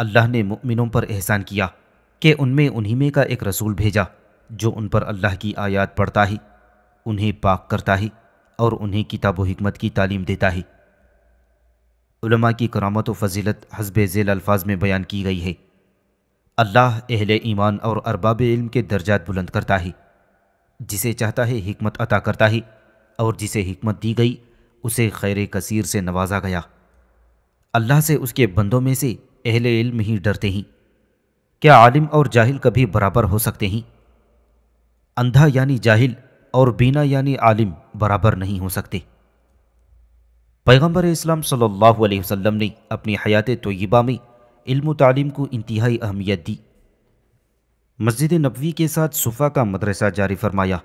अल्लाह ने मुमिनों पर एहसान किया कि उनमें उन्हीं में का एक रसूल भेजा जो उन पर अल्लाह की आयात पढ़ता ही उन्हें पाक करता ही और उन्हें किताब व हमत की तालीम देता ही उलमा की करामत व फजीलत हसब झेल अल्फाज में बयान की गई है अल्लाह अहल ईमान और अरबाब इल्म के दर्जात बुलंद करता है जिसे चाहता है हमत अता करता है और जिसे हमत दी गई उसे खैर कसीर से नवाजा गया अल्लाह से उसके बंदों में से अहल इल्म ही डरते हैं क्या आलिम और जाहिल कभी बराबर हो सकते हैं अंधा यानी जाहिल और बीना यानी आलिम बराबर नहीं हो सकते पैगम्बर इस्लाम सल्लल्लाहु अलैहि वसल्लम ने अपनी हयात तोयबा में इल्म तालीम को इंतहाई अहमियत दी मस्जिद नबवी के साथ सुफा का मदरसा जारी फरमाया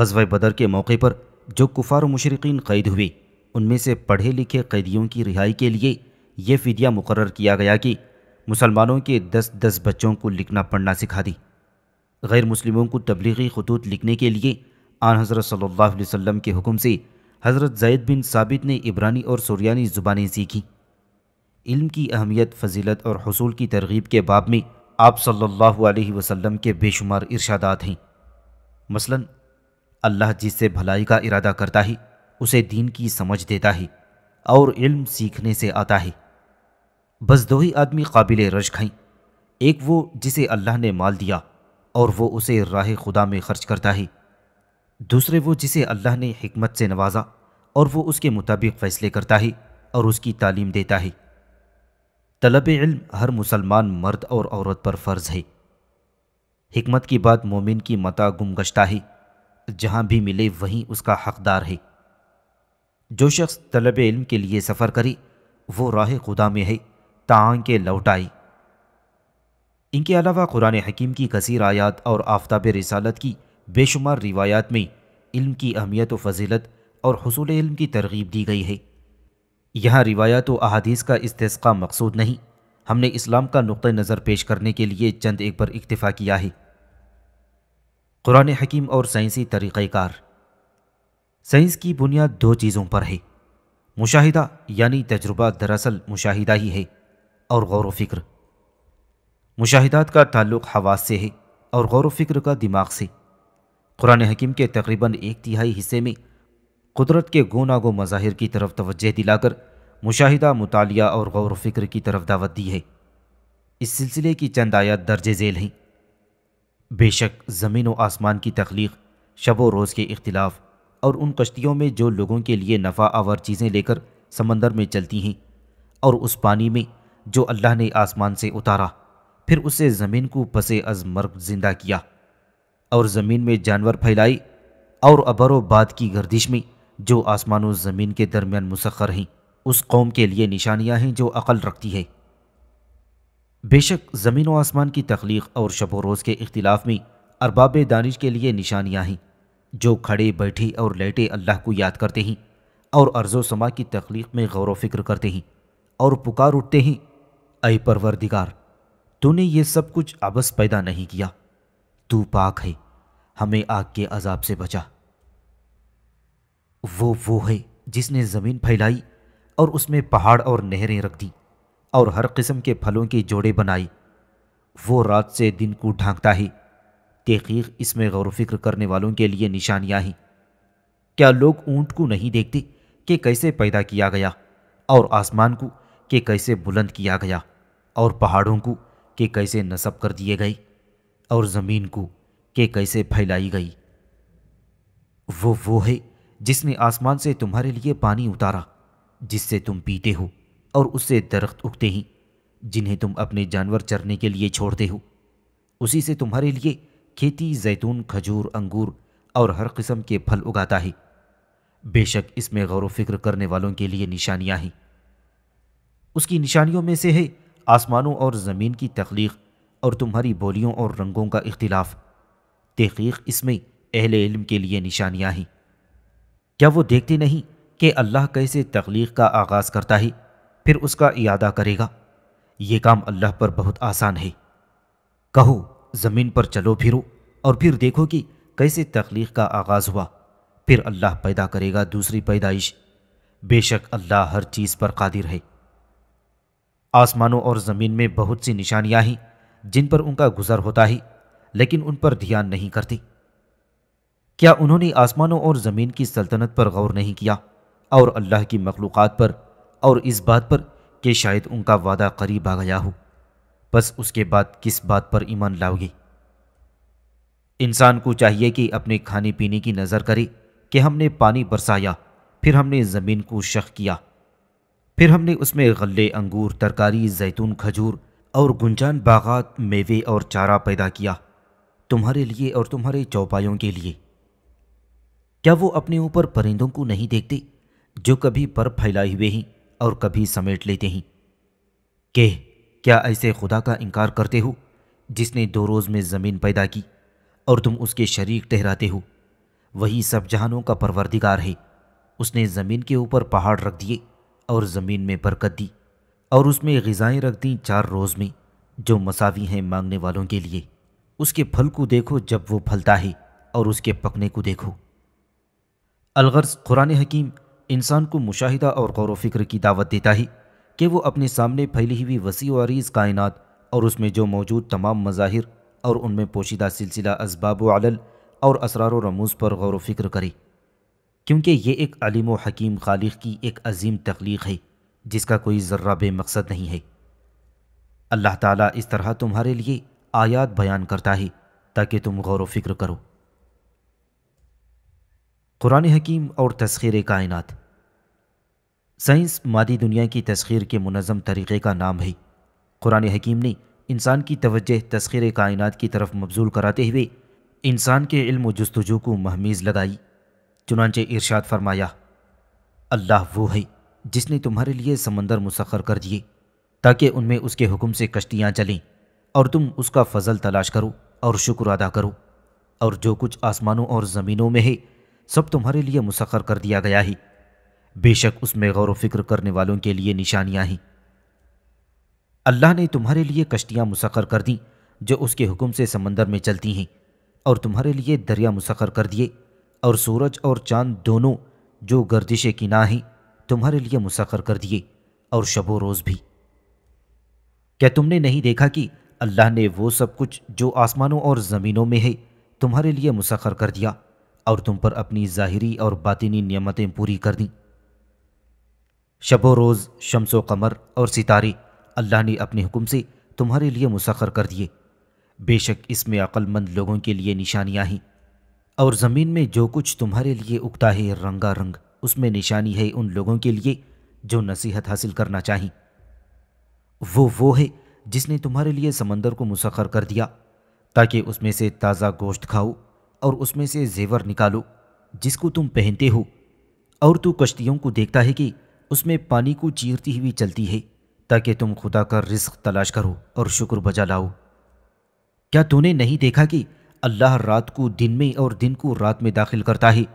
गजब बदर के मौके पर जो कुफार मशरकिन कैद हुए उनमें से पढ़े लिखे कैदियों की रिहाई के लिए ये फिदिया मुकर किया गया कि मुसलमानों के दस दस बच्चों को लिखना पढ़ना सिखा दी गैर मुस्लिमों को तबलीगी खतूत लिखने के लिए आन हज़रत सल्ला अलैहि के हुक्म से हज़रत जैद बिन साबित ने इब्रानी और सुरियानी ज़ुबानें सीखी इल्म की अहमियत फजीलत और हसूल की तरगीब के बाब में आप सल्ला वसलम के बेशुमार इर्शादात हैं मसलन अल्लाह जिससे भलाई का इरादा करता है उसे दीन की समझ देता है और इल्म सीखने से आता है बस दो ही आदमी काबिल रश खाई एक वो जिसे अल्लाह ने माल दिया और वो उसे राह खुदा में खर्च करता है दूसरे वो जिसे अल्लाह ने हमत से नवाजा और वो उसके मुताबिक फ़ैसले करता है और उसकी तालीम देता है तलब इल्म हर मुसलमान मर्द और औरत पर फ़र्ज़ है हमत की बात मोमिन की मता गुम गश्ता है जहाँ भी मिले वहीं उसका हकदार है जो शख्स तलब इल्म के लिए सफ़र करी वो राह खुदा में है तांग के लौट आई इनके अलावा कुरान हकीम की कसीर आयात और आफ्ताब रिसालत की बेशुमार रिवायात में इल्म की अहमियत व फजीलत और हसूल इल्म की तरगीब दी गई है यहाँ रिवायात व अहादीस का इसका मकसूद नहीं हमने इस्लाम का नुक़ नज़र पेश करने के लिए चंद एक पर इक्तफ़ा किया है कुरान हकीम और साइंसी तरीक़ार साइंस की बुनियाद दो चीज़ों पर है मुशाहिदा यानी तजुर्बा दरअसल मुशाहिदा ही है और गौर फिक्र मुशाहिदात का ताल्लुक हवास से है और गौर फिक्र का दिमाग से कुरान हकीम के तकरीबन एक तिहाई हिस्से में कुदरत के गोनागो मज़ाहिर की तरफ तवज्जह दिलाकर मुशाहिदा मुताल और गौर फिक्र की तरफ दावत दी है इस सिलसिले की चंद आयात दर्ज झेल हैं बेशक ज़मीन व आसमान की तख्लीक शब व रोज़ के इख्तिलाफ़ और उन कश्तियों में जो लोगों के लिए नफ़ा आवर चीज़ें लेकर समंदर में चलती हैं और उस पानी में जो अल्लाह ने आसमान से उतारा फिर उसे ज़मीन को पसे अजमर्ग ज़िंदा किया और ज़मीन में जानवर फैलाई और अबरोबाद की गर्दिश में जो आसमान और ज़मीन के दरमियान मुसखर हैं उस कौम के लिए निशानियाँ हैं जो अकल रखती है बेशक ज़मीन व आसमान की तख्लीक और शब रोज़ के अख्तिलाफ़ में अरबाब दानिश के लिए निशानियाँ हैं जो खड़े बैठे और लेटे अल्लाह को याद करते हैं और अर्ज़ो समा की तख्लीक में गौर वफिक्र करते हैं और पुकार उठते हैं अय परवरदिगार तूने ये सब कुछ अबस पैदा नहीं किया तू पाक है हमें आग के अजाब से बचा वो वो है जिसने ज़मीन फैलाई और उसमें पहाड़ और नहरें रख दी और हर किस्म के फलों के जोड़े बनाए वो रात से दिन को ढांकता है तहकीक इसमें गौर फिक्र करने वालों के लिए निशानियाँ ही क्या लोग ऊँट को नहीं देखते कि कैसे पैदा किया गया और आसमान को कि कैसे बुलंद किया गया और पहाड़ों को कि कैसे नसब कर दिए गए और ज़मीन को कि कैसे फैलाई गई वो वो है जिसने आसमान से तुम्हारे लिए पानी उतारा जिससे तुम पीते हो और उससे दरख्त उगते हैं जिन्हें तुम अपने जानवर चरने के लिए छोड़ते हो उसी से तुम्हारे लिए खेती जैतून खजूर अंगूर और हर किस्म के फल उगाता है बेशक इसमें गौर फिक्र करने वालों के लिए निशानियाँ हैं उसकी निशानियों में से है आसमानों और ज़मीन की तख्लीक और तुम्हारी बोलियों और रंगों का इख्तिलाफ तहकीक इसमें अहल इल्म के लिए निशानियाँ हैं क्या वो देखते नहीं कि अल्लाह कैसे तख्लीक का आगाज़ करता है फिर उसका इरादा करेगा ये काम अल्लाह पर बहुत आसान है कहो ज़मीन पर चलो फिरो और फिर देखो कि कैसे तख्लीक का आगाज़ हुआ फिर अल्लाह पैदा करेगा दूसरी पैदाइश बेशक अल्लाह हर चीज़ पर कादिर है आसमानों और ज़मीन में बहुत सी निशानियाँ हैं जिन पर उनका गुजर होता है लेकिन उन पर ध्यान नहीं करती क्या उन्होंने आसमानों और ज़मीन की सल्तनत पर गौर नहीं किया और अल्लाह की मखलूक़ात पर और इस बात पर कि शायद उनका वादा करीब आ गया हो बस उसके बाद किस बात पर ईमान लाओगी इंसान को चाहिए कि अपने खाने पीने की नज़र करे कि हमने पानी बरसाया फिर हमने ज़मीन को शख किया फिर हमने उसमें गले अंगूर तरकारी जैतून खजूर और गुंजान बागात मेवे और चारा पैदा किया तुम्हारे लिए और तुम्हारे चौपायों के लिए क्या वो अपने ऊपर परिंदों को नहीं देखते जो कभी पर फैलाए हुए हैं और कभी समेट लेते हैं कह क्या ऐसे खुदा का इनकार करते हो जिसने दो रोज़ में ज़मीन पैदा की और तुम उसके शरीक ठहराते हो वही सब जहानों का परवरदिगार है उसने ज़मीन के ऊपर पहाड़ रख दिए और ज़मीन में बरकत दी और उसमें गज़ाएँ रख दी चार रोज़ में जो मसावी हैं मांगने वालों के लिए उसके फल को देखो जब वो फलता है और उसके पकने को देखो अलगर्ज कुरान हकीम इंसान को मुशाहिदा और गौर व फिक्र की दावत देता है कि वो अपने सामने फैली हुई वसी वारीज कायनात और उसमें जो मौजूद तमाम मज़ाहिर और उनमें पोशीदा सिलसिला इसबाब आल और असरार रमूज़ पर गौर फिक्र करे क्योंकि ये एक अलीम हकीम खालिक की एक अजीम तख्लीक है जिसका कोई ज़र्रा बेमकसद नहीं है अल्लाह ताला इस तरह तुम्हारे लिए आयात बयान करता है ताकि तुम गौर फिक्र करो कुरान हकीम और तस्खीर कायनात साइंस मादी दुनिया की तस्खीर के मुनम तरीक़े का नाम है कुरान हकीम ने इंसान की तवज्जह तस्खीर कायनत की तरफ मबजूल कराते हुए इंसान के इल्म जस्तजू को महमीज़ लगाई चुनानचे इरशाद फरमाया अल्लाह वो है जिसने तुम्हारे लिए समंदर मुसखर कर दिए ताकि उनमें उसके हुक्म से कश्तियाँ चलें और तुम उसका फजल तलाश करो और शुक्र अदा करो और जो कुछ आसमानों और ज़मीनों में है सब तुम्हारे लिए मुसखर कर दिया गया है बेशक उसमें गौर फिक्र करने वालों के लिए निशानियां हैं अल्लाह ने तुम्हारे लिए कश्तियां मुसखर कर दी जो उसके हुक्म से समंदर में चलती हैं और तुम्हारे लिए दरिया मुसखर कर दिए और सूरज और चांद दोनों जो गर्दिश की ना हैं तुम्हारे लिए मुसखर कर दिए और शबो रोज़ भी क्या तुमने नहीं देखा कि अल्लाह ने वो सब कुछ जो आसमानों और ज़मीनों में है तुम्हारे लिए मुसखर कर दिया और तुम पर अपनी ज़ाहरी और बातिनी नियमतें पूरी कर दीं शबो रोज़ शमसो कमर और सितारे अल्लाह ने अपने हुक्म से तुम्हारे लिए मुसखर कर दिए बेशक इसमें अक्लमंद लोगों के लिए निशानियाँ हैं और ज़मीन में जो कुछ तुम्हारे लिए उगता है रंगा रंग उसमें निशानी है उन लोगों के लिए जो नसीहत हासिल करना चाहें वो वो है जिसने तुम्हारे लिए समंदर को मुसखर कर दिया ताकि उसमें से ताज़ा गोश्त खाओ और उसमें से जेवर निकालो जिसको तुम पहनते हो और तू कश्तियों को देखता है कि उसमें पानी को चीरती हुई चलती है ताकि तुम खुदा का रिस्क तलाश करो और शुक्र बजा लाओ क्या तूने नहीं देखा कि अल्लाह रात को दिन में और दिन को रात में दाखिल करता है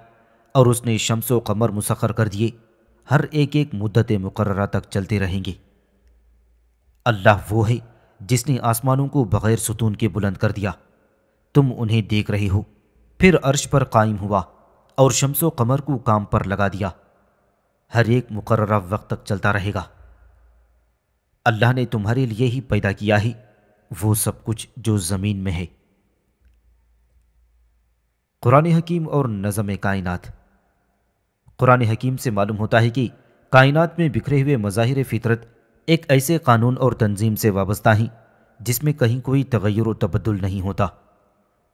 और उसने शम्स व कमर मुसखर कर दिए हर एक एक मुद्दत मुकर्रा तक चलते रहेंगे अल्लाह वो है जिसने आसमानों को बग़ैर सुतून के बुलंद कर दिया तुम उन्हें देख रहे हो फिर अर्श पर कायम हुआ और शम्स व कमर को काम पर लगा दिया हर एक मुकर वक्त तक चलता रहेगा अल्लाह ने तुम्हारे लिए ही पैदा किया है वो सब कुछ जो ज़मीन में है कुरान हकीम और नज़म कायनात कुरान हकीम से मालूम होता है कि कायनात में बिखरे हुए मज़ाहिर फितरत एक ऐसे कानून और तंजीम से वाबस्ता हैं जिसमें कहीं कोई तगैर व तबदुल नहीं होता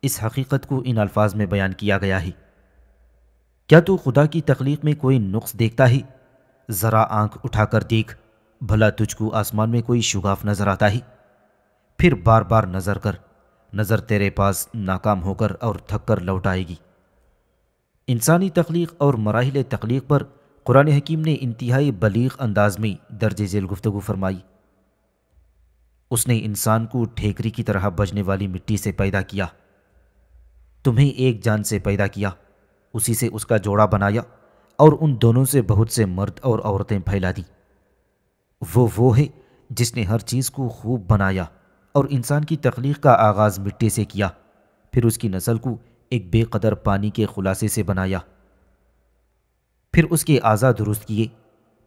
इस हकीकत को इन अल्फाज में बयान किया गया है क्या तू खुदा की तख्लीक में कोई नुक्स देखता ही ज़रा आंख उठाकर देख भला तुझको आसमान में कोई शुगाफ नज़र आता ही फिर बार बार नज़र कर नज़र तेरे पास नाकाम होकर और थक कर लौट आएगी इंसानी तख्लीक और मराहल तख्लीक पर कुरान हकीम ने इंतहाई बलीग अंदाज में दर्ज झेल गुफ्तु फरमाई उसने इंसान को ठेकरी की तरह बजने वाली मिट्टी से पैदा किया तुम्हें एक जान से पैदा किया उसी से उसका जोड़ा बनाया और उन दोनों से बहुत से मर्द और औरतें फैला दी वो वो है जिसने हर चीज़ को खूब बनाया और इंसान की तख्लीक का आगाज़ मिट्टी से किया फिर उसकी नस्ल को एक बेकदर पानी के खुलासे से बनाया फिर उसके आज़ा दुरुस्त किए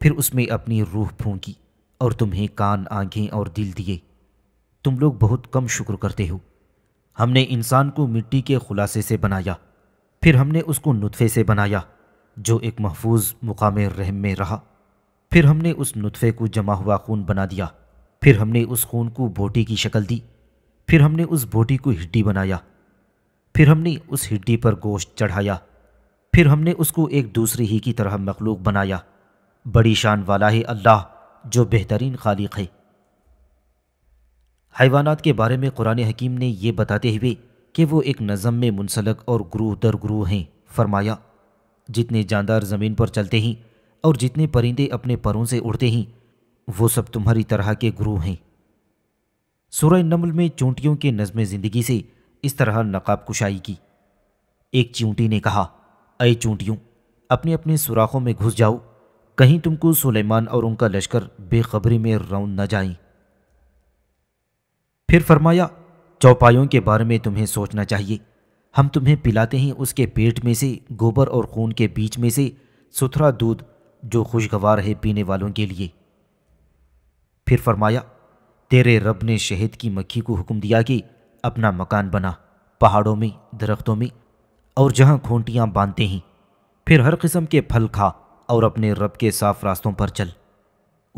फिर उसमें अपनी रूह फूंकी और तुम्हें कान आंखें और दिल दिए तुम लोग बहुत कम शुक्र करते हो हमने इंसान को मिट्टी के खुलासे से बनाया फिर हमने उसको नुतफ़े से बनाया जो एक महफूज मुकाम रहम में रहा फिर हमने उस नुतफ़े को जमा हुआ खून बना दिया फिर हमने उस खून को बोटी की शक्ल दी फिर हमने उस बोटी को हिड्डी बनाया फिर हमने उस हिड्डी पर गोश्त चढ़ाया फिर हमने उसको एक दूसरे ही की तरह मखलूक बनाया बड़ी शान वाला है अल्लाह जो बेहतरीन खालिक है हैवानात के बारे में कुरान हकीम ने यह बताते हुए कि वो एक नज़म में मुंसलक और ग्रूह दर ग्रूह हैं फरमाया जितने जानदार ज़मीन पर चलते हैं और जितने परिंदे अपने परों से उड़ते हैं वो सब तुम्हारी तरह के ग्रूह हैं सूर्य नमल में चूंटियों के नज़म ज़िंदगी से इस तरह नकाब कुशाई की एक चूंटी ने कहा अय चूंटियों अपने अपने सुराखों में घुस जाओ कहीं तुमको सुलेमान और उनका लश्कर बेखबरी में रौन न जाए फिर फरमाया चौपायों के बारे में तुम्हें सोचना चाहिए हम तुम्हें पिलाते हैं उसके पेट में से गोबर और खून के बीच में से सुथरा दूध जो खुशगवार है पीने वालों के लिए फिर फरमाया तेरे रब ने शहद की मक्खी को हुक्म दिया कि अपना मकान बना पहाड़ों में दरख्तों में और जहाँ खूंटियां बांधते हैं फिर हर किस्म के फल खा और अपने रब के साफ रास्तों पर चल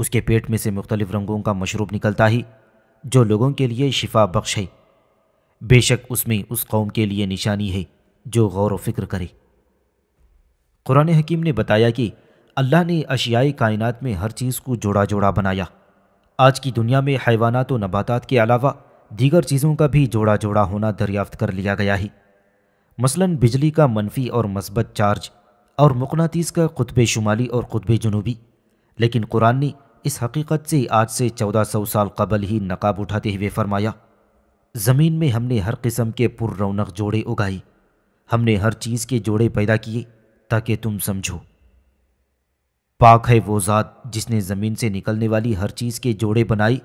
उसके पेट में से मुख्तलिफ रंगों का मशरूब निकलता ही जो लोगों के लिए शिफा बख्श है बेशक उसमें उस कौम के लिए निशानी है जो गौर व फिक्र करे कुरान हकीम ने बताया कि अल्लाह ने अशियाई कायनात में हर चीज़ को जोड़ा जोड़ा बनाया आज की दुनिया में हैवानात व नबातात के अलावा दीगर चीज़ों का भी जोड़ा जोड़ा होना दरियाफ्त कर लिया गया है मसलन बिजली का मनफी और मस्बत चार्ज और मकनातीस का कुतब शुमाली और कुतब जनूबी लेकिन कुरान ने इस हकीकत से आज से चौदह सौ साल कबल ही नकाब उठाते हुए फरमाया ज़मीन में हमने हर किस्म के पुर रौनक जोड़े उगाए हमने हर चीज़ के जोड़े पैदा किए ताकि तुम समझो पाक है वो ज़ात जिसने ज़मीन से निकलने वाली हर चीज़ के जोड़े बनाए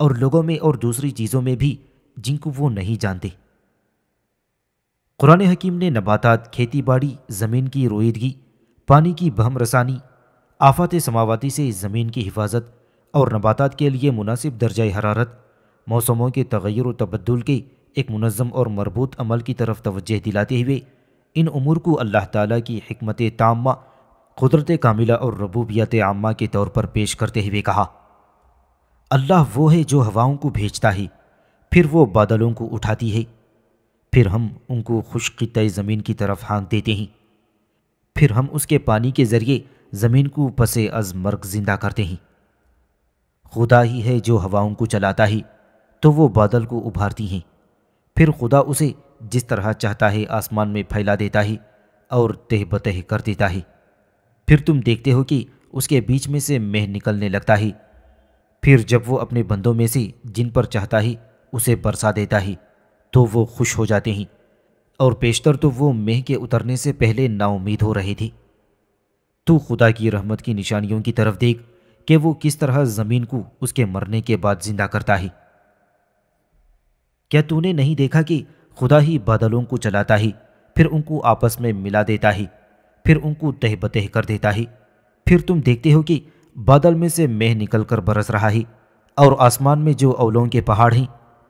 और लोगों में और दूसरी चीज़ों में भी जिनको वो नहीं जानते कुरान हकीम ने नबातात खेती बाड़ी ज़मीन की रोईदगी पानी की बहम रसानी आफात समावती से ज़मीन की हिफाजत और नबातात के लिए मुनासिब दर्जा हरारत मौसमों के तगैर व तब्दुल के एक मनज़म और मरबूत अमल की तरफ तोज्ह दिलाते हुए इन उमूर को अल्लाह ताली की हमत तामा कुदरत कामिला और रबूबियत आमा के तौर पर पेश करते हुए कहा अल्लाह वो है जो हवाओं को भेजता है फिर वो बादलों को उठाती है फिर हम उनको खुश्क तय ज़मीन की तरफ हाँक देते हैं फिर हम उसके पानी के ज़रिए ज़मीन को पसे अज मर्ग ज़िंदा करते हैं खुदा ही है जो हवाओं को चलाता है तो वो बादल को उभारती हैं फिर खुदा उसे जिस तरह चाहता है आसमान में फैला देता है और तह बतह कर देता है फिर तुम देखते हो कि उसके बीच में से मेह निकलने लगता है फिर जब वो अपने बंदों में से जिन पर चाहता है उसे बरसा देता है तो वो खुश हो जाते हैं और बेशतर तो वो मेह के उतरने से पहले नाउमीद हो रहे थे तू खुदा की रहमत की निशानियों की तरफ देख कि वो किस तरह ज़मीन को उसके मरने के बाद ज़िंदा करता है क्या तूने नहीं देखा कि खुदा ही बादलों को चलाता ही फिर उनको आपस में मिला देता ही फिर उनको तह बतह कर देता ही फिर तुम देखते हो कि बादल में से मेह निकल कर बरस रहा ही और आसमान में जो अवलों के पहाड़ हैं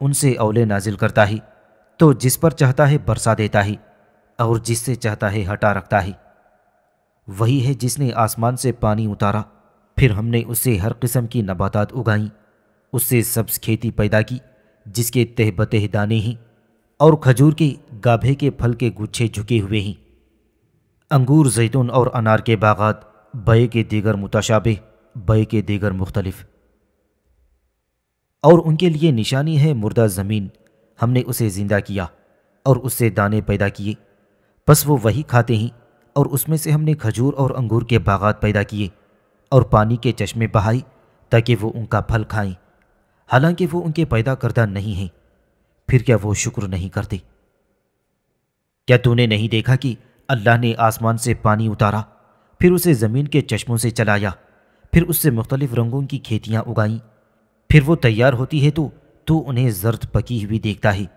उनसे अवले नाजिल करता ही तो जिस पर चाहता है बरसा देता ही और जिससे चाहता है हटा रखता ही वही है जिसने आसमान से पानी उतारा फिर हमने उससे हर किस्म की नबातात उगाई उससे सब्ज खेती पैदा की जिसके तह बतह दाने ही और खजूर के गाभे के फल के गुच्छे झुके हुए ही अंगूर जैतून और अनार के बागात बे के दीगर मुताशाबे बे के दीगर मुख्तलफ और उनके लिए निशानी है मुर्दा ज़मीन हमने उसे ज़िंदा किया और उससे दाने पैदा किए बस वो वही खाते हैं और उसमें से हमने खजूर और अंगूर के बागात पैदा किए और पानी के चश्मे बहाई ताकि वो उनका फल खाएं हालांकि वो उनके पैदा करदा नहीं हैं फिर क्या वो शुक्र नहीं करते क्या तूने नहीं देखा कि अल्लाह ने आसमान से पानी उतारा फिर उसे ज़मीन के चश्मों से चलाया फिर उससे मुख्तलिफ़ रंगों की खेतियाँ उगाईं फिर वो तैयार होती है तो तू उन्हें जर्द पकी हुई देखता है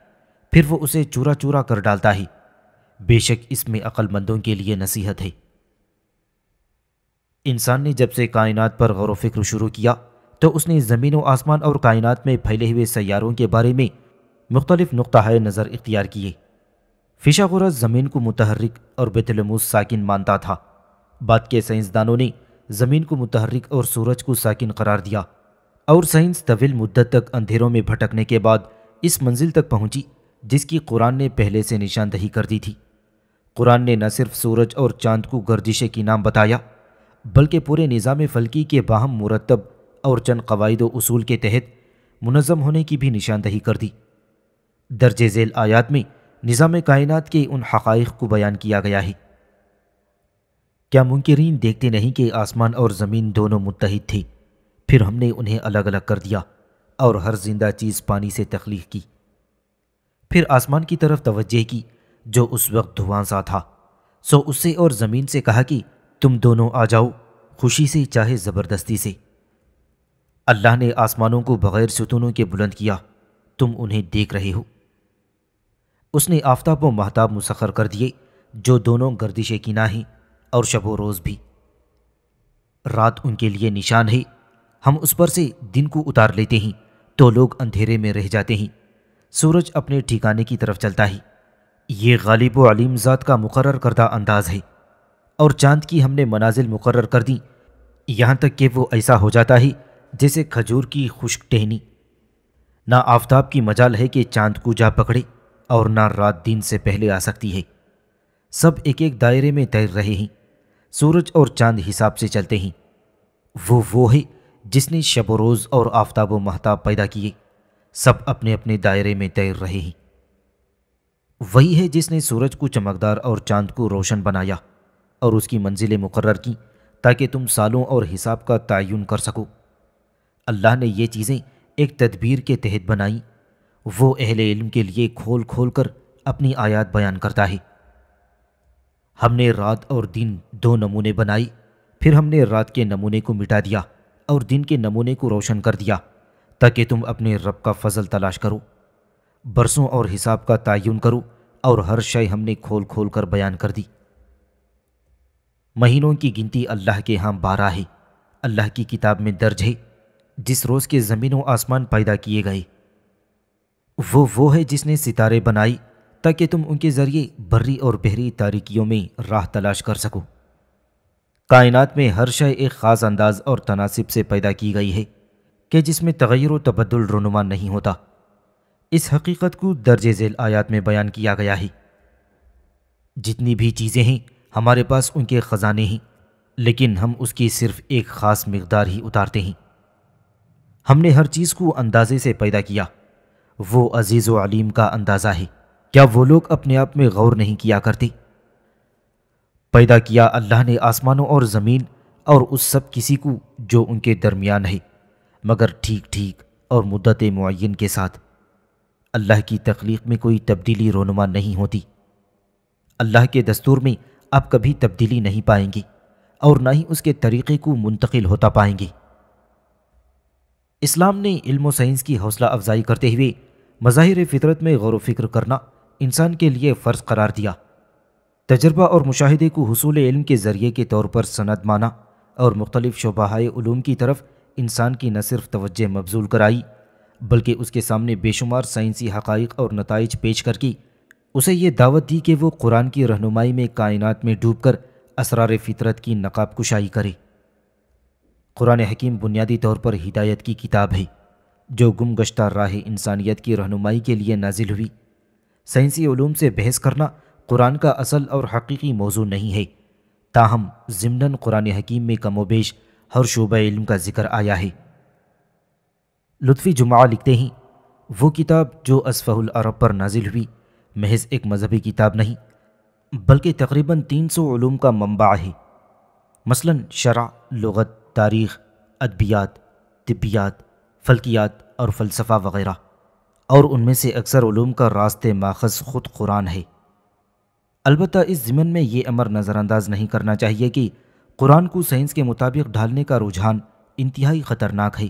फिर वो उसे चूरा चूरा कर डालता है बेशक इसमें अक्लमंदों के लिए नसीहत है इंसान ने जब से कायनात पर गौर व फिक्र शुरू किया तो उसने ज़मीन व आसमान और कायनात में फैले हुए सैारों के बारे में मुख्तलिफ नुक़ाय नज़र इख्तियार किए फ़िशा ज़मीन को मुतहरक और बेतलमूस साकिन मानता था बाद के साइंसदानों ने ज़मीन को मुतहरक और सूरज को साकिन करार दिया और साइंस तवील मुद्दत तक अंधेरों में भटकने के बाद इस मंजिल तक पहुँची जिसकी कुरान ने पहले से निशानदही कर दी थी कुरान ने न सिर्फ सूरज और चांद को गर्दिशे की नाम बताया बल्कि पूरे निज़ाम फलकी के बाहम मुरतब और चंद कवायद असूल के तहत मुनज़म होने की भी निशानदही कर दी दर्ज झेल आयात में निज़ाम कायन के उन हक़ को बयान किया गया है क्या मुनकरीन देखते नहीं कि आसमान और ज़मीन दोनों मुतहद थे फिर हमने उन्हें अलग अलग कर दिया और हर जिंदा चीज़ पानी से तख्लीक की फिर आसमान की तरफ तोज्जह की जो उस वक्त धुआं सा था सो उससे और ज़मीन से कहा कि तुम दोनों आ जाओ खुशी से चाहे ज़बरदस्ती से अल्लाह ने आसमानों को बग़ैर सुतूनों के बुलंद किया तुम उन्हें देख रहे हो उसने आफ्ताब व महताब मुसखर कर दिए जो दोनों गर्दिश की ना हैं और शबो रोज़ भी रात उनके लिए निशान है हम उस पर से दिन को उतार लेते हैं तो लोग अंधेरे में रह जाते हैं सूरज अपने ठिकाने की तरफ चलता है ये गालिब ज़ात का मुकर करदा अंदाज़ है और चांद की हमने मनाजिल मुकर कर दी यहाँ तक कि वो ऐसा हो जाता है जैसे खजूर की खुश्क टहनी ना आफताब की मजाल है कि चांद को जा पकड़े और ना रात दिन से पहले आ सकती है सब एक एक दायरे में तैर रहे हैं सूरज और चांद हिसाब से चलते हैं वो वो है जिसने शब रोज़ और आफताब व महताब पैदा किए सब अपने अपने दायरे में तैर रहे हैं वही है जिसने सूरज को चमकदार और चांद को रोशन बनाया और उसकी मंजिलें मुकर की ताकि तुम सालों और हिसाब का तयन कर सको अल्लाह ने ये चीज़ें एक तदबीर के तहत बनाई वो अहल इल्म के लिए खोल खोल कर अपनी आयात बयान करता है हमने रात और दिन दो नमूने बनाई फिर हमने रात के नमूने को मिटा दिया और दिन के नमूने को रोशन कर दिया ताकि तुम अपने रब का फजल तलाश करो बरसों और हिसाब का तयन करो और हर शय हमने खोल खोल कर बयान कर दी महीनों की गिनती अल्लाह के यहाँ बारह है अल्लाह की किताब में दर्ज है जिस रोज़ के ज़मीन व आसमान पैदा किए गए वो वो है जिसने सितारे बनाई ताकि तुम उनके ज़रिए बर्री और बहरी तारीकियों में राह तलाश कर सको कायनात में हर शय एक ख़ास अंदाज और तनासिब से पैदा की गई है कि जिसमें तगैर व तबदल रनुमा नहीं होता इस हकीकत को दर्ज झेल आयात में बयान किया गया है जितनी भी चीज़ें हैं हमारे पास उनके ख़जाने हैं लेकिन हम उसकी सिर्फ़ एक ख़ास मकदार ही उतारते हैं हमने हर चीज़ को अंदाजे से पैदा किया वो अजीज़ वालीम का अंदाज़ा है क्या वो लोग अपने आप में गौर नहीं किया करते पैदा किया अल्लाह ने आसमानों और ज़मीन और उस सब किसी को जो उनके दरमियान है मगर ठीक ठीक और मुद्दत मुन के साथ अल्लाह की तख्लीक में कोई तब्दीली रोनुमा नहीं होती अल्लाह के दस्तूर में आप कभी तब्दीली नहीं पाएंगे और ना ही उसके तरीक़े को मुंतकिल होता पाएंगे इस्लाम ने इल्म साइंस की हौसला अफजाई करते हुए मज़ाहिर फितरत में गौर फिक्र करना इंसान के लिए फ़र्ज करार दिया तजर्बा और मुशाहिदे को हसूल इल्म के ज़रिए के तौर पर सनद माना और मुख्तलिफ़ शबाहाम की तरफ इंसान की न सिर्फ तवज्जह मबजूल कराई बल्कि उसके सामने बेशुमार साइंसी हक़ और नतज पेश करके उसे ये दावत दी कि वो कुरान की रहनुमाई में कायनात में डूब कर असरार फितरत की नकाब कुशाई करे कुरान हकीम बुनियादी तौर पर हिदायत की किताब है जो गुम गश्ता राह इंसानियत की रहनुमाई के लिए नाजिल हुई साइंसी ूम से बहस करना कुरान का असल और हकीकी मौजू नहीं है ताहम ज़मनन कुरान हकीम में कमोबेश हर शोबा इल्म का जिक्र आया है लुत्फ़ी जुमा लिखते हैं वो किताब जो असफहुल अरब पर नाजिल हुई महज एक मजहबी किताब नहीं बल्कि तकरीबन तीन सौ का मनबा है मसलन शरा लगत तारीख़ अदबियात तबियात फ़ल्कियात और फ़लसफ़ा वगैरह और उनमें से अक्सर ूम का रास्ते माखज़ ख़ुद कुरान है अलबत् इस ज़िमन में ये अमर नज़रअंदाज नहीं करना चाहिए कि कुरान को साइंस के मुताबिक ढालने का रुझान इंतहाई ख़तरनाक है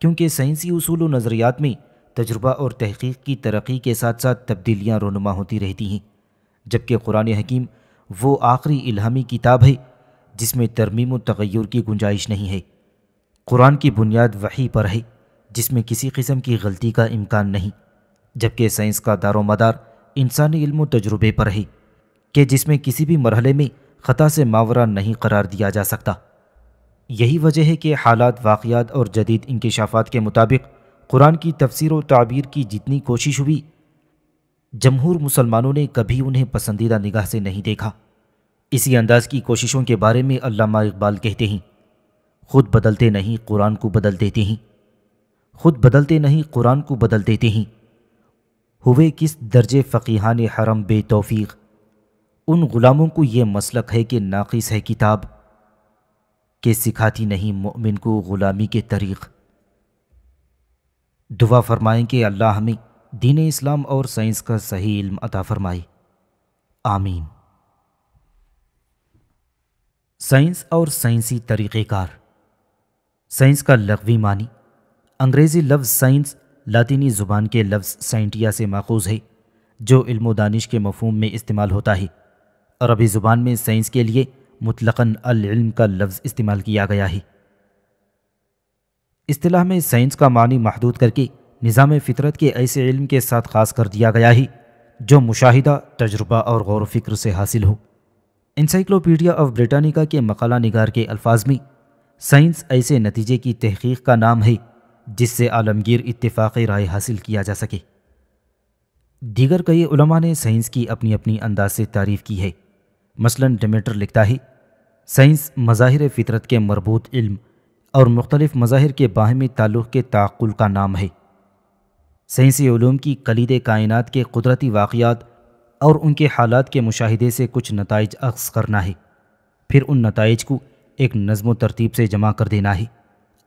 क्योंकि साइंसी असूल व नज़रियात में तजुर्बा और तहकीक की तरक्की के साथ साथ तब्दीलियाँ रोनुमा होती रहती हैं जबकि कुरान हकीम वो आखिरी इलामी किताब है जिसमें तरमीम तगैर की गुंजाइश नहीं है कुरान की बुनियाद वही पर है जिसमें किसी किस्म की गलती का इम्कान नहीं जबकि साइंस का दारोमदार इंसानी इल्म तजुर्बे पर है कि जिसमें किसी भी मरहले में ख़ता से मावरा नहीं करार दिया जा सकता यही वजह है कि हालात वाक़ात और जदीद इंकशाफात के मुताबिक कुरान की तफसर व तबीर की जितनी कोशिश हुई जमहूर मुसलमानों ने कभी उन्हें पसंदीदा निगाह से नहीं देखा इसी अंदाज की कोशिशों के बारे में अल्लामा इकबाल कहते हैं खुद बदलते नहीं कुरान को बदल देते हैं खुद बदलते नहीं कुरान को बदल देते हैं हुए किस दर्जे फ़कीहान हरम बेतौफ़ी उन ग़ुलामों को ये मसलक है कि नाक़िस है किताब के सिखाती नहीं मोमिन को ग़ुलामी के तरीक़ दुआ फरमाएं कि अल्लाह हमें दीन इस्लाम और साइंस का सही इल्म अता फरमाए आमीन साइंस और साइंसी तरीक़ेकार साइंस का लगवी मानी अंग्रेज़ी लफ्ज़ साइंस लातीनी ज़ुबान के लफ्ज़ साइंटिया से माखूज है जो इल्म दानिश के मफहम में इस्तेमाल होता है अरबी ज़ुबान में साइंस के लिए मुतलक़न अलम का लफ्ज़ इस्तेमाल किया गया है अतलाह में साइंस का मानी महदूद करके निज़ाम फ़ितरत के ऐसे इल्म के साथ ख़ास कर दिया गया है जो मुशाह तजुर्बा और गौर फिक्र से हासिल हो इंसाइक्लोपीडिया ऑफ ब्रिटानिका के मकाला निगार के अल्फाज में साइंस ऐसे नतीजे की तहकीक का नाम है जिससे आलमगीर इतफाक़ी राय हासिल किया जा सके दीगर कई उलमा ने साइंस की अपनी अपनी अंदाज से तारीफ़ की है मसलन डेमेटर लिखता है साइंस मज़ाहिर फ़ितरत के मरबूत इल्म और मुख्तलिफ़ मज़ाहिर के बाहमी ताल्लुक़ के ताकुल का नाम है साइंसी ूम की कलीद कायनत के कुदरती वाक़ात और उनके हालात के मुशाहदे से कुछ नतज अक्स करना है फिर उन नतज को एक नज़म तरतीब से जमा कर देना है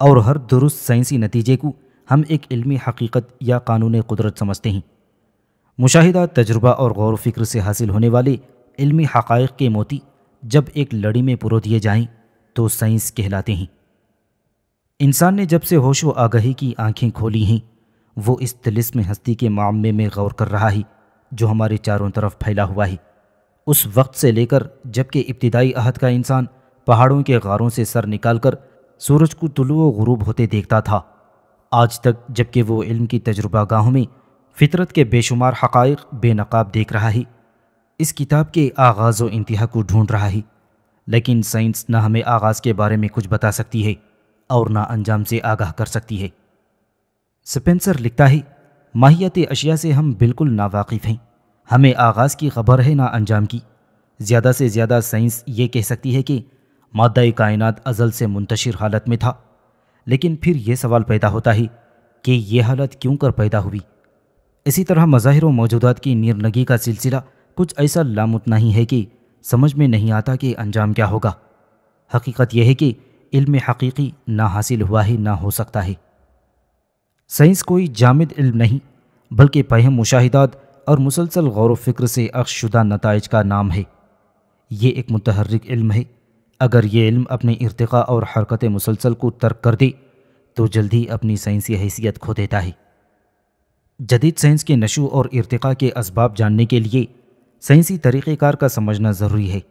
और हर दुरुस्त साइंसी नतीजे को हम एक इलमी हकीकत या कानून कुदरत समझते हैं मुशाहिदा तजुर्बा और गौर फिक्र से हासिल होने वाले इलमी हक़ के मोती जब एक लड़ी में पुरो दिए जाएं तो साइंस कहलाते हैं इंसान ने जब से होश व आगही की आंखें खोली हैं वो इस तिलिस्म हस्ती के मामले में गौर कर रहा है जो हमारे चारों तरफ फैला हुआ है उस वक्त से लेकर जबकि इब्तदाई अहद का इंसान पहाड़ों के गारों से सर निकालकर सूरज को तुलु गुरूब होते देखता था आज तक जबकि वो इल्म की तजुर्बा गाहों में फितरत के बेशुमार हकायक बेनकाब देख रहा है इस किताब के आगाज़ व इंतहा को ढूंढ रहा है लेकिन साइंस न हमें आगाज़ के बारे में कुछ बता सकती है और ना अंजाम से आगाह कर सकती है स्पेंसर लिखता है माहियत अशिया से हम बिल्कुल नावाकिफ़ हैं हमें आगाज़ की खबर है ना अंजाम की ज़्यादा से ज़्यादा साइंस ये कह सकती है कि मादा कायनात अजल से मुंतशिर हालत में था लेकिन फिर ये सवाल पैदा होता है कि यह हालत क्यों कर पैदा हुई इसी तरह मज़ाहिर मौजूदात की निरनगी का सिलसिला कुछ ऐसा लामुत ही है कि समझ में नहीं आता कि अंजाम क्या होगा हकीकत यह है कि इल्म हकीकी ना हासिल हुआ ही ना हो सकता है साइंस कोई जामिद इल्म नहीं बल्कि पहम मुशाहिदात और मुसलसल गौर फिक्र से अक्शुदा नतज का नाम है ये एक मतहरक इल्म है अगर ये इल्म अपने इरतका और हरकत मुसलसल को तर्क कर दे तो जल्द ही अपनी साइंसी हैसियत खो देता है जदीद साइंस के नशो और इरतका के इसबाब जानने के लिए साइंसी तरीक़ेकार का समझना ज़रूरी है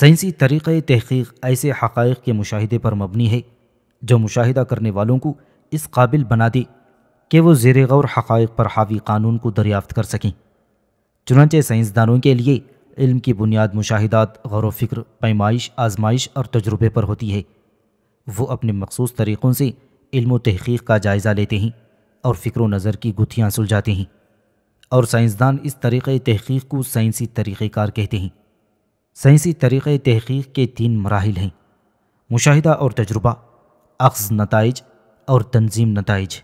साइंसी तरीक़ तहकीक ऐसे हक़ के मुशाहदे पर मबनी है जो मुशाहिदा करने वालों को इस काबिल बना दी कि वो जेर गौर हक़ पर हावी कानून को दरियाफ्त कर सकें चुनाचे साइंसदानों के लिए इल्म की बुनियाद मुशाहिदात गौर वफिक्र पैमाइश आजमाइश और तजुर्बे पर होती है वो अपने मखसूस तरीक़ों से इल्म तहकीक का जायज़ा लेते हैं और फ़िक्र नज़र की गुथियाँ सुलझाते हैं और साइंसदान इस तरीक़े तहकीक को साइंसी तरीक़ेकार कहते हैं साइंसी तरीक़े तहकीक के तीन मराहल हैं मुशाहिदा और तजुर्बा अक्स नतज और तंजीम नतज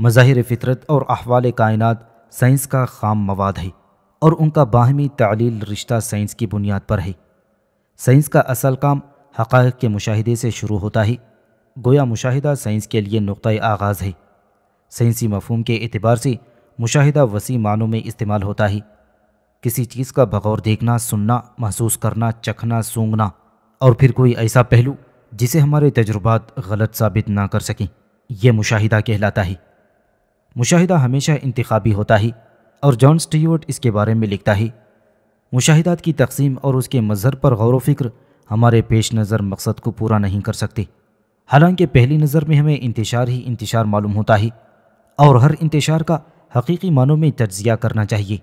मज़ाहिर फ़ितरत और अहवाल कायनत साइंस का खाम मवाद है और उनका बाहमी तालील रिश्ता साइंस की बुनियाद पर है साइंस का असल काम हक़ के मुशाहदे से शुरू होता है गोया मुशाहिदा साइंस के लिए नुक़ आगाज़ है साइंसी मफहम के अतबार से मुशाहिदा वसी मानों में इस्तेमाल होता है किसी चीज़ का बगौर देखना सुनना महसूस करना चखना सूंघना और फिर कोई ऐसा पहलू जिसे हमारे तजुर्बात गलत साबित ना कर सकें यह मुशाहिदा कहलाता है मुशाहिदा हमेशा इंतबी होता है और जॉन स्टीवर्ट इसके बारे में लिखता है मुशाहिदात की तकसीम और उसके मज़हर पर गौर फिक्र हमारे पेश नज़र मकसद को पूरा नहीं कर सकते हालांकि पहली नज़र में हमें इंतशार ही इंतशार मालूम होता है और हर इंतशार का हकीकी मानों में तजिया करना चाहिए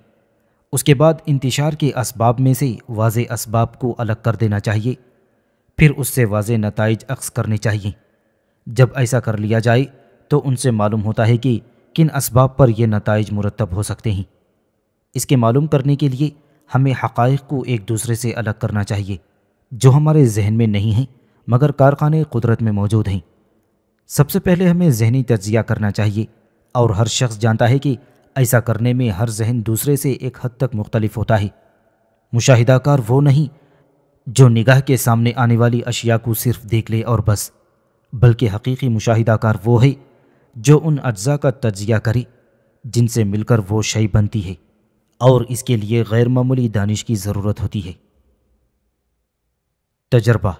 उसके बाद इंतशार के इसबाब में से वाज इसबाब को अलग कर देना चाहिए फिर उससे वाज नतज अक्स करने चाहिए जब ऐसा कर लिया जाए तो उनसे मालूम होता है कि किन इसबाब पर यह नतज मुरतब हो सकते हैं इसके मालूम करने के लिए हमें हक़ को एक दूसरे से अलग करना चाहिए जो हमारे जहन में नहीं हैं मगर कारखाने कुदरत में मौजूद हैं सबसे पहले हमें जहनी तजिया करना चाहिए और हर शख्स जानता है कि ऐसा करने में हर जहन दूसरे से एक हद तक मुख्तलिफ होता है मुशाहिदाकार वो नहीं जो निगाह के सामने आने वाली अशिया को सिर्फ देख ले और बस बल्कि हकीकी मुशाहिदाकार वो है जो उन अज्जा का तजिया करे जिनसे मिलकर वो शय बनती है और इसके लिए गैर मामूली दानिश की ज़रूरत होती है तजर्बा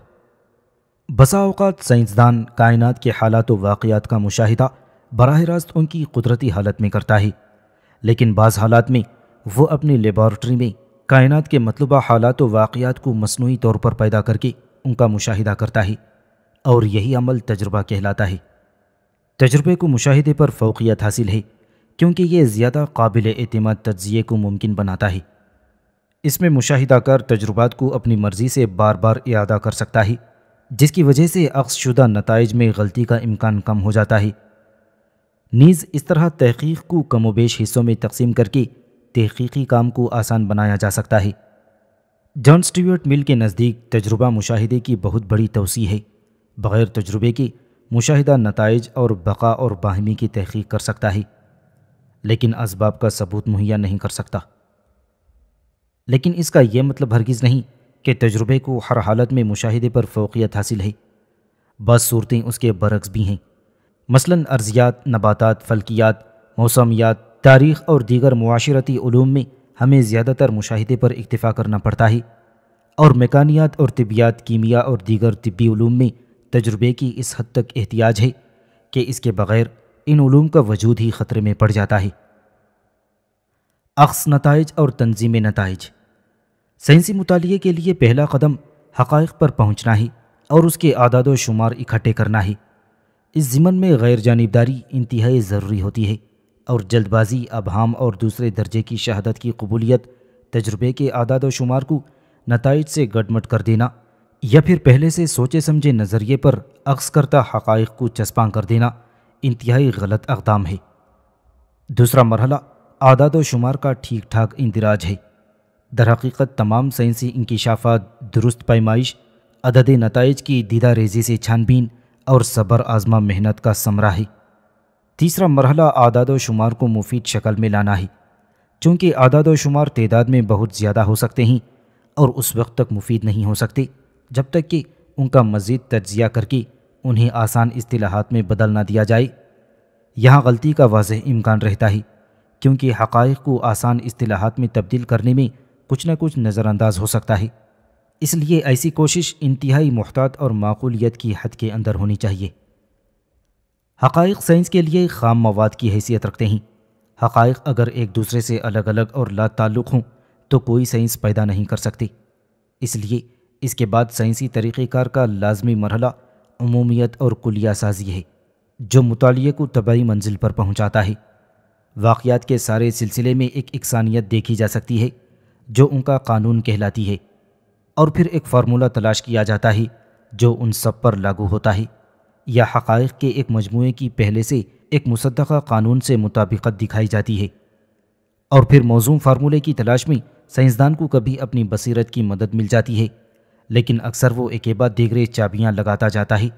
बसा अवत साइंसदान कायनात के हालात व वाक़ात का मुशाहिदा बरह रास्त उनकी कुदरती हालत में करता है लेकिन बाज़ हालात में वो अपनी लेबॉर्ट्री में कायनात के मतलबा हालात व वाक़ात को मसनू तौर पर पैदा करके उनका मुशाहिदा करता है और यही अमल तजर्बा कहलाता है तजर्बे को मुशाहिदे पर फ़ौकियत हासिल है क्योंकि ये ज़्यादा काबिल अतम तजिए को मुमकिन बनाता है इसमें मुशाहिदा कर तजुर्बात को अपनी मर्ज़ी से बार बार अदा कर सकता है जिसकी वजह से अक्सशुदा नतज में गलती का इम्कान कम हो जाता है नीज़ इस तरह तहकीक को कमोबेश हिस्सों में तकसीम करके तहकीकी काम को आसान बनाया जा सकता है जॉन स्टीवर्ट मिल के नज़दीक तजुर्बा मुशाहिदे की बहुत बड़ी तोसी है बग़ैर तजुर्बे के मुशाहिदा नतज और बका और बाहमी की तहकीक कर सकता है लेकिन इसबाब का सबूत मुहैया नहीं कर सकता लेकिन इसका यह मतलब हरगिज़ नहीं कि तजुर्बे को हर हालत में मुशाहिदे पर फोकियत हासिल है बस सूरतें उसके बरक्स भी हैं मसलन अर्जियात नबातात फल्कियात मौसमियात तारीख़ और दीगर माशरती में हमें ज़्यादातर मुशाहदे पर इतफ़ा करना पड़ता है और मकानियात और तबियात कीमिया और दीगर तबी में तजुर्बे की इस हद तक एहतियाज है कि इसके बग़ैर इन का वजूद ही ख़तरे में पड़ जाता है अक्स नतज और तनज़ीम नतज साइंसी मुताले के लिए पहला कदम हक़ पर पहुँचना है और उसके आदाद शुमार इकट्ठे करना है इस ज़िमन में गैर जानबदारी इंतहाई ज़रूरी होती है और जल्दबाजी अबहम और दूसरे दर्जे की शहादत की कबूलियत तजुर्बे के आदाद व शुमार को नतज से गडमट कर देना या फिर पहले से सोचे समझे नज़रिए पर अक्स करता हक़ को चस्पा कर देना इंतहाई गलत अकदाम है दूसरा मरहला आदाद व शुमार का ठीक ठाक इंदराज है दरहकीकत तमाम साइंसी इंकशाफा दुरुस्त पैमाइश अदद नतज की दीदा रेजी से छानबीन और सबर आज़मा मेहनत का समरा है तीसरा मरहला आदाद व शुमार को मुफीद शक्ल में लाना है चूँकि आदाद व शुमार तदाद में बहुत ज़्यादा हो सकते हैं और उस वक्त तक मुफीद नहीं हो सकते जब तक कि उनका मज़ीद तजिया करके उन्हें आसान असलाहत में बदल ना दिया जाए यहाँ गलती का वाज इम्कान रहता है क्योंकि हक़ को आसान असलाहत में तब्दील करने में कुछ ना कुछ नज़रअंदाज हो सकता है इसलिए ऐसी कोशिश इंतहाई महतात और माकूलीत की हद के अंदर होनी चाहिए हकाइक साइंस के लिए खाम मवाद की हैसियत रखते हैं हकाइक अगर एक दूसरे से अलग अलग और ला ताल्लुक़ हों तो कोई साइंस पैदा नहीं कर सकती इसलिए इसके बाद साइंसी तरीक़ेकार का लाजमी मरहला अमूमियत और कुलिया साजी है जो मुताले को तबाही मंजिल पर पहुँचाता है वाक़ात के सारे सिलसिले में एक इकसानियत देखी जा सकती है जो उनका कानून कहलाती है और फिर एक फार्मूला तलाश किया जाता है जो उन सब पर लागू होता है या हक़ के एक मजमू की पहले से एक मुसदा कानून से मुताबिकत दिखाई जाती है और फिर मौजूम फार्मूले की तलाश में साइंसदान को कभी अपनी बसरत की मदद मिल जाती है लेकिन अक्सर वो एक बाद दीगरे चाबियाँ लगाता जाता है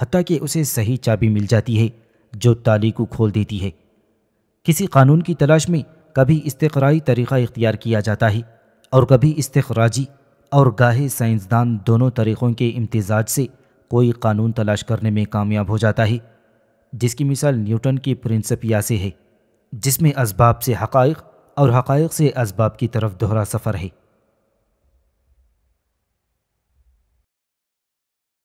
हती कि उसे सही चाबी मिल जाती है जो ताली को खोल देती है किसी कानून की तलाश में कभी इसतराई तरीक़ा इख्तियार किया जाता है और कभी इसतराजी और गाहे साइंसदान दोनों तरीक़ों के इम्तजाज से कोई कानून तलाश करने में कामयाब हो जाता है जिसकी मिसाल न्यूटन की प्रिंसपिया से है जिसमें इसबाब से हक़ और हक़ से इसबाब की तरफ दोहरा सफ़र है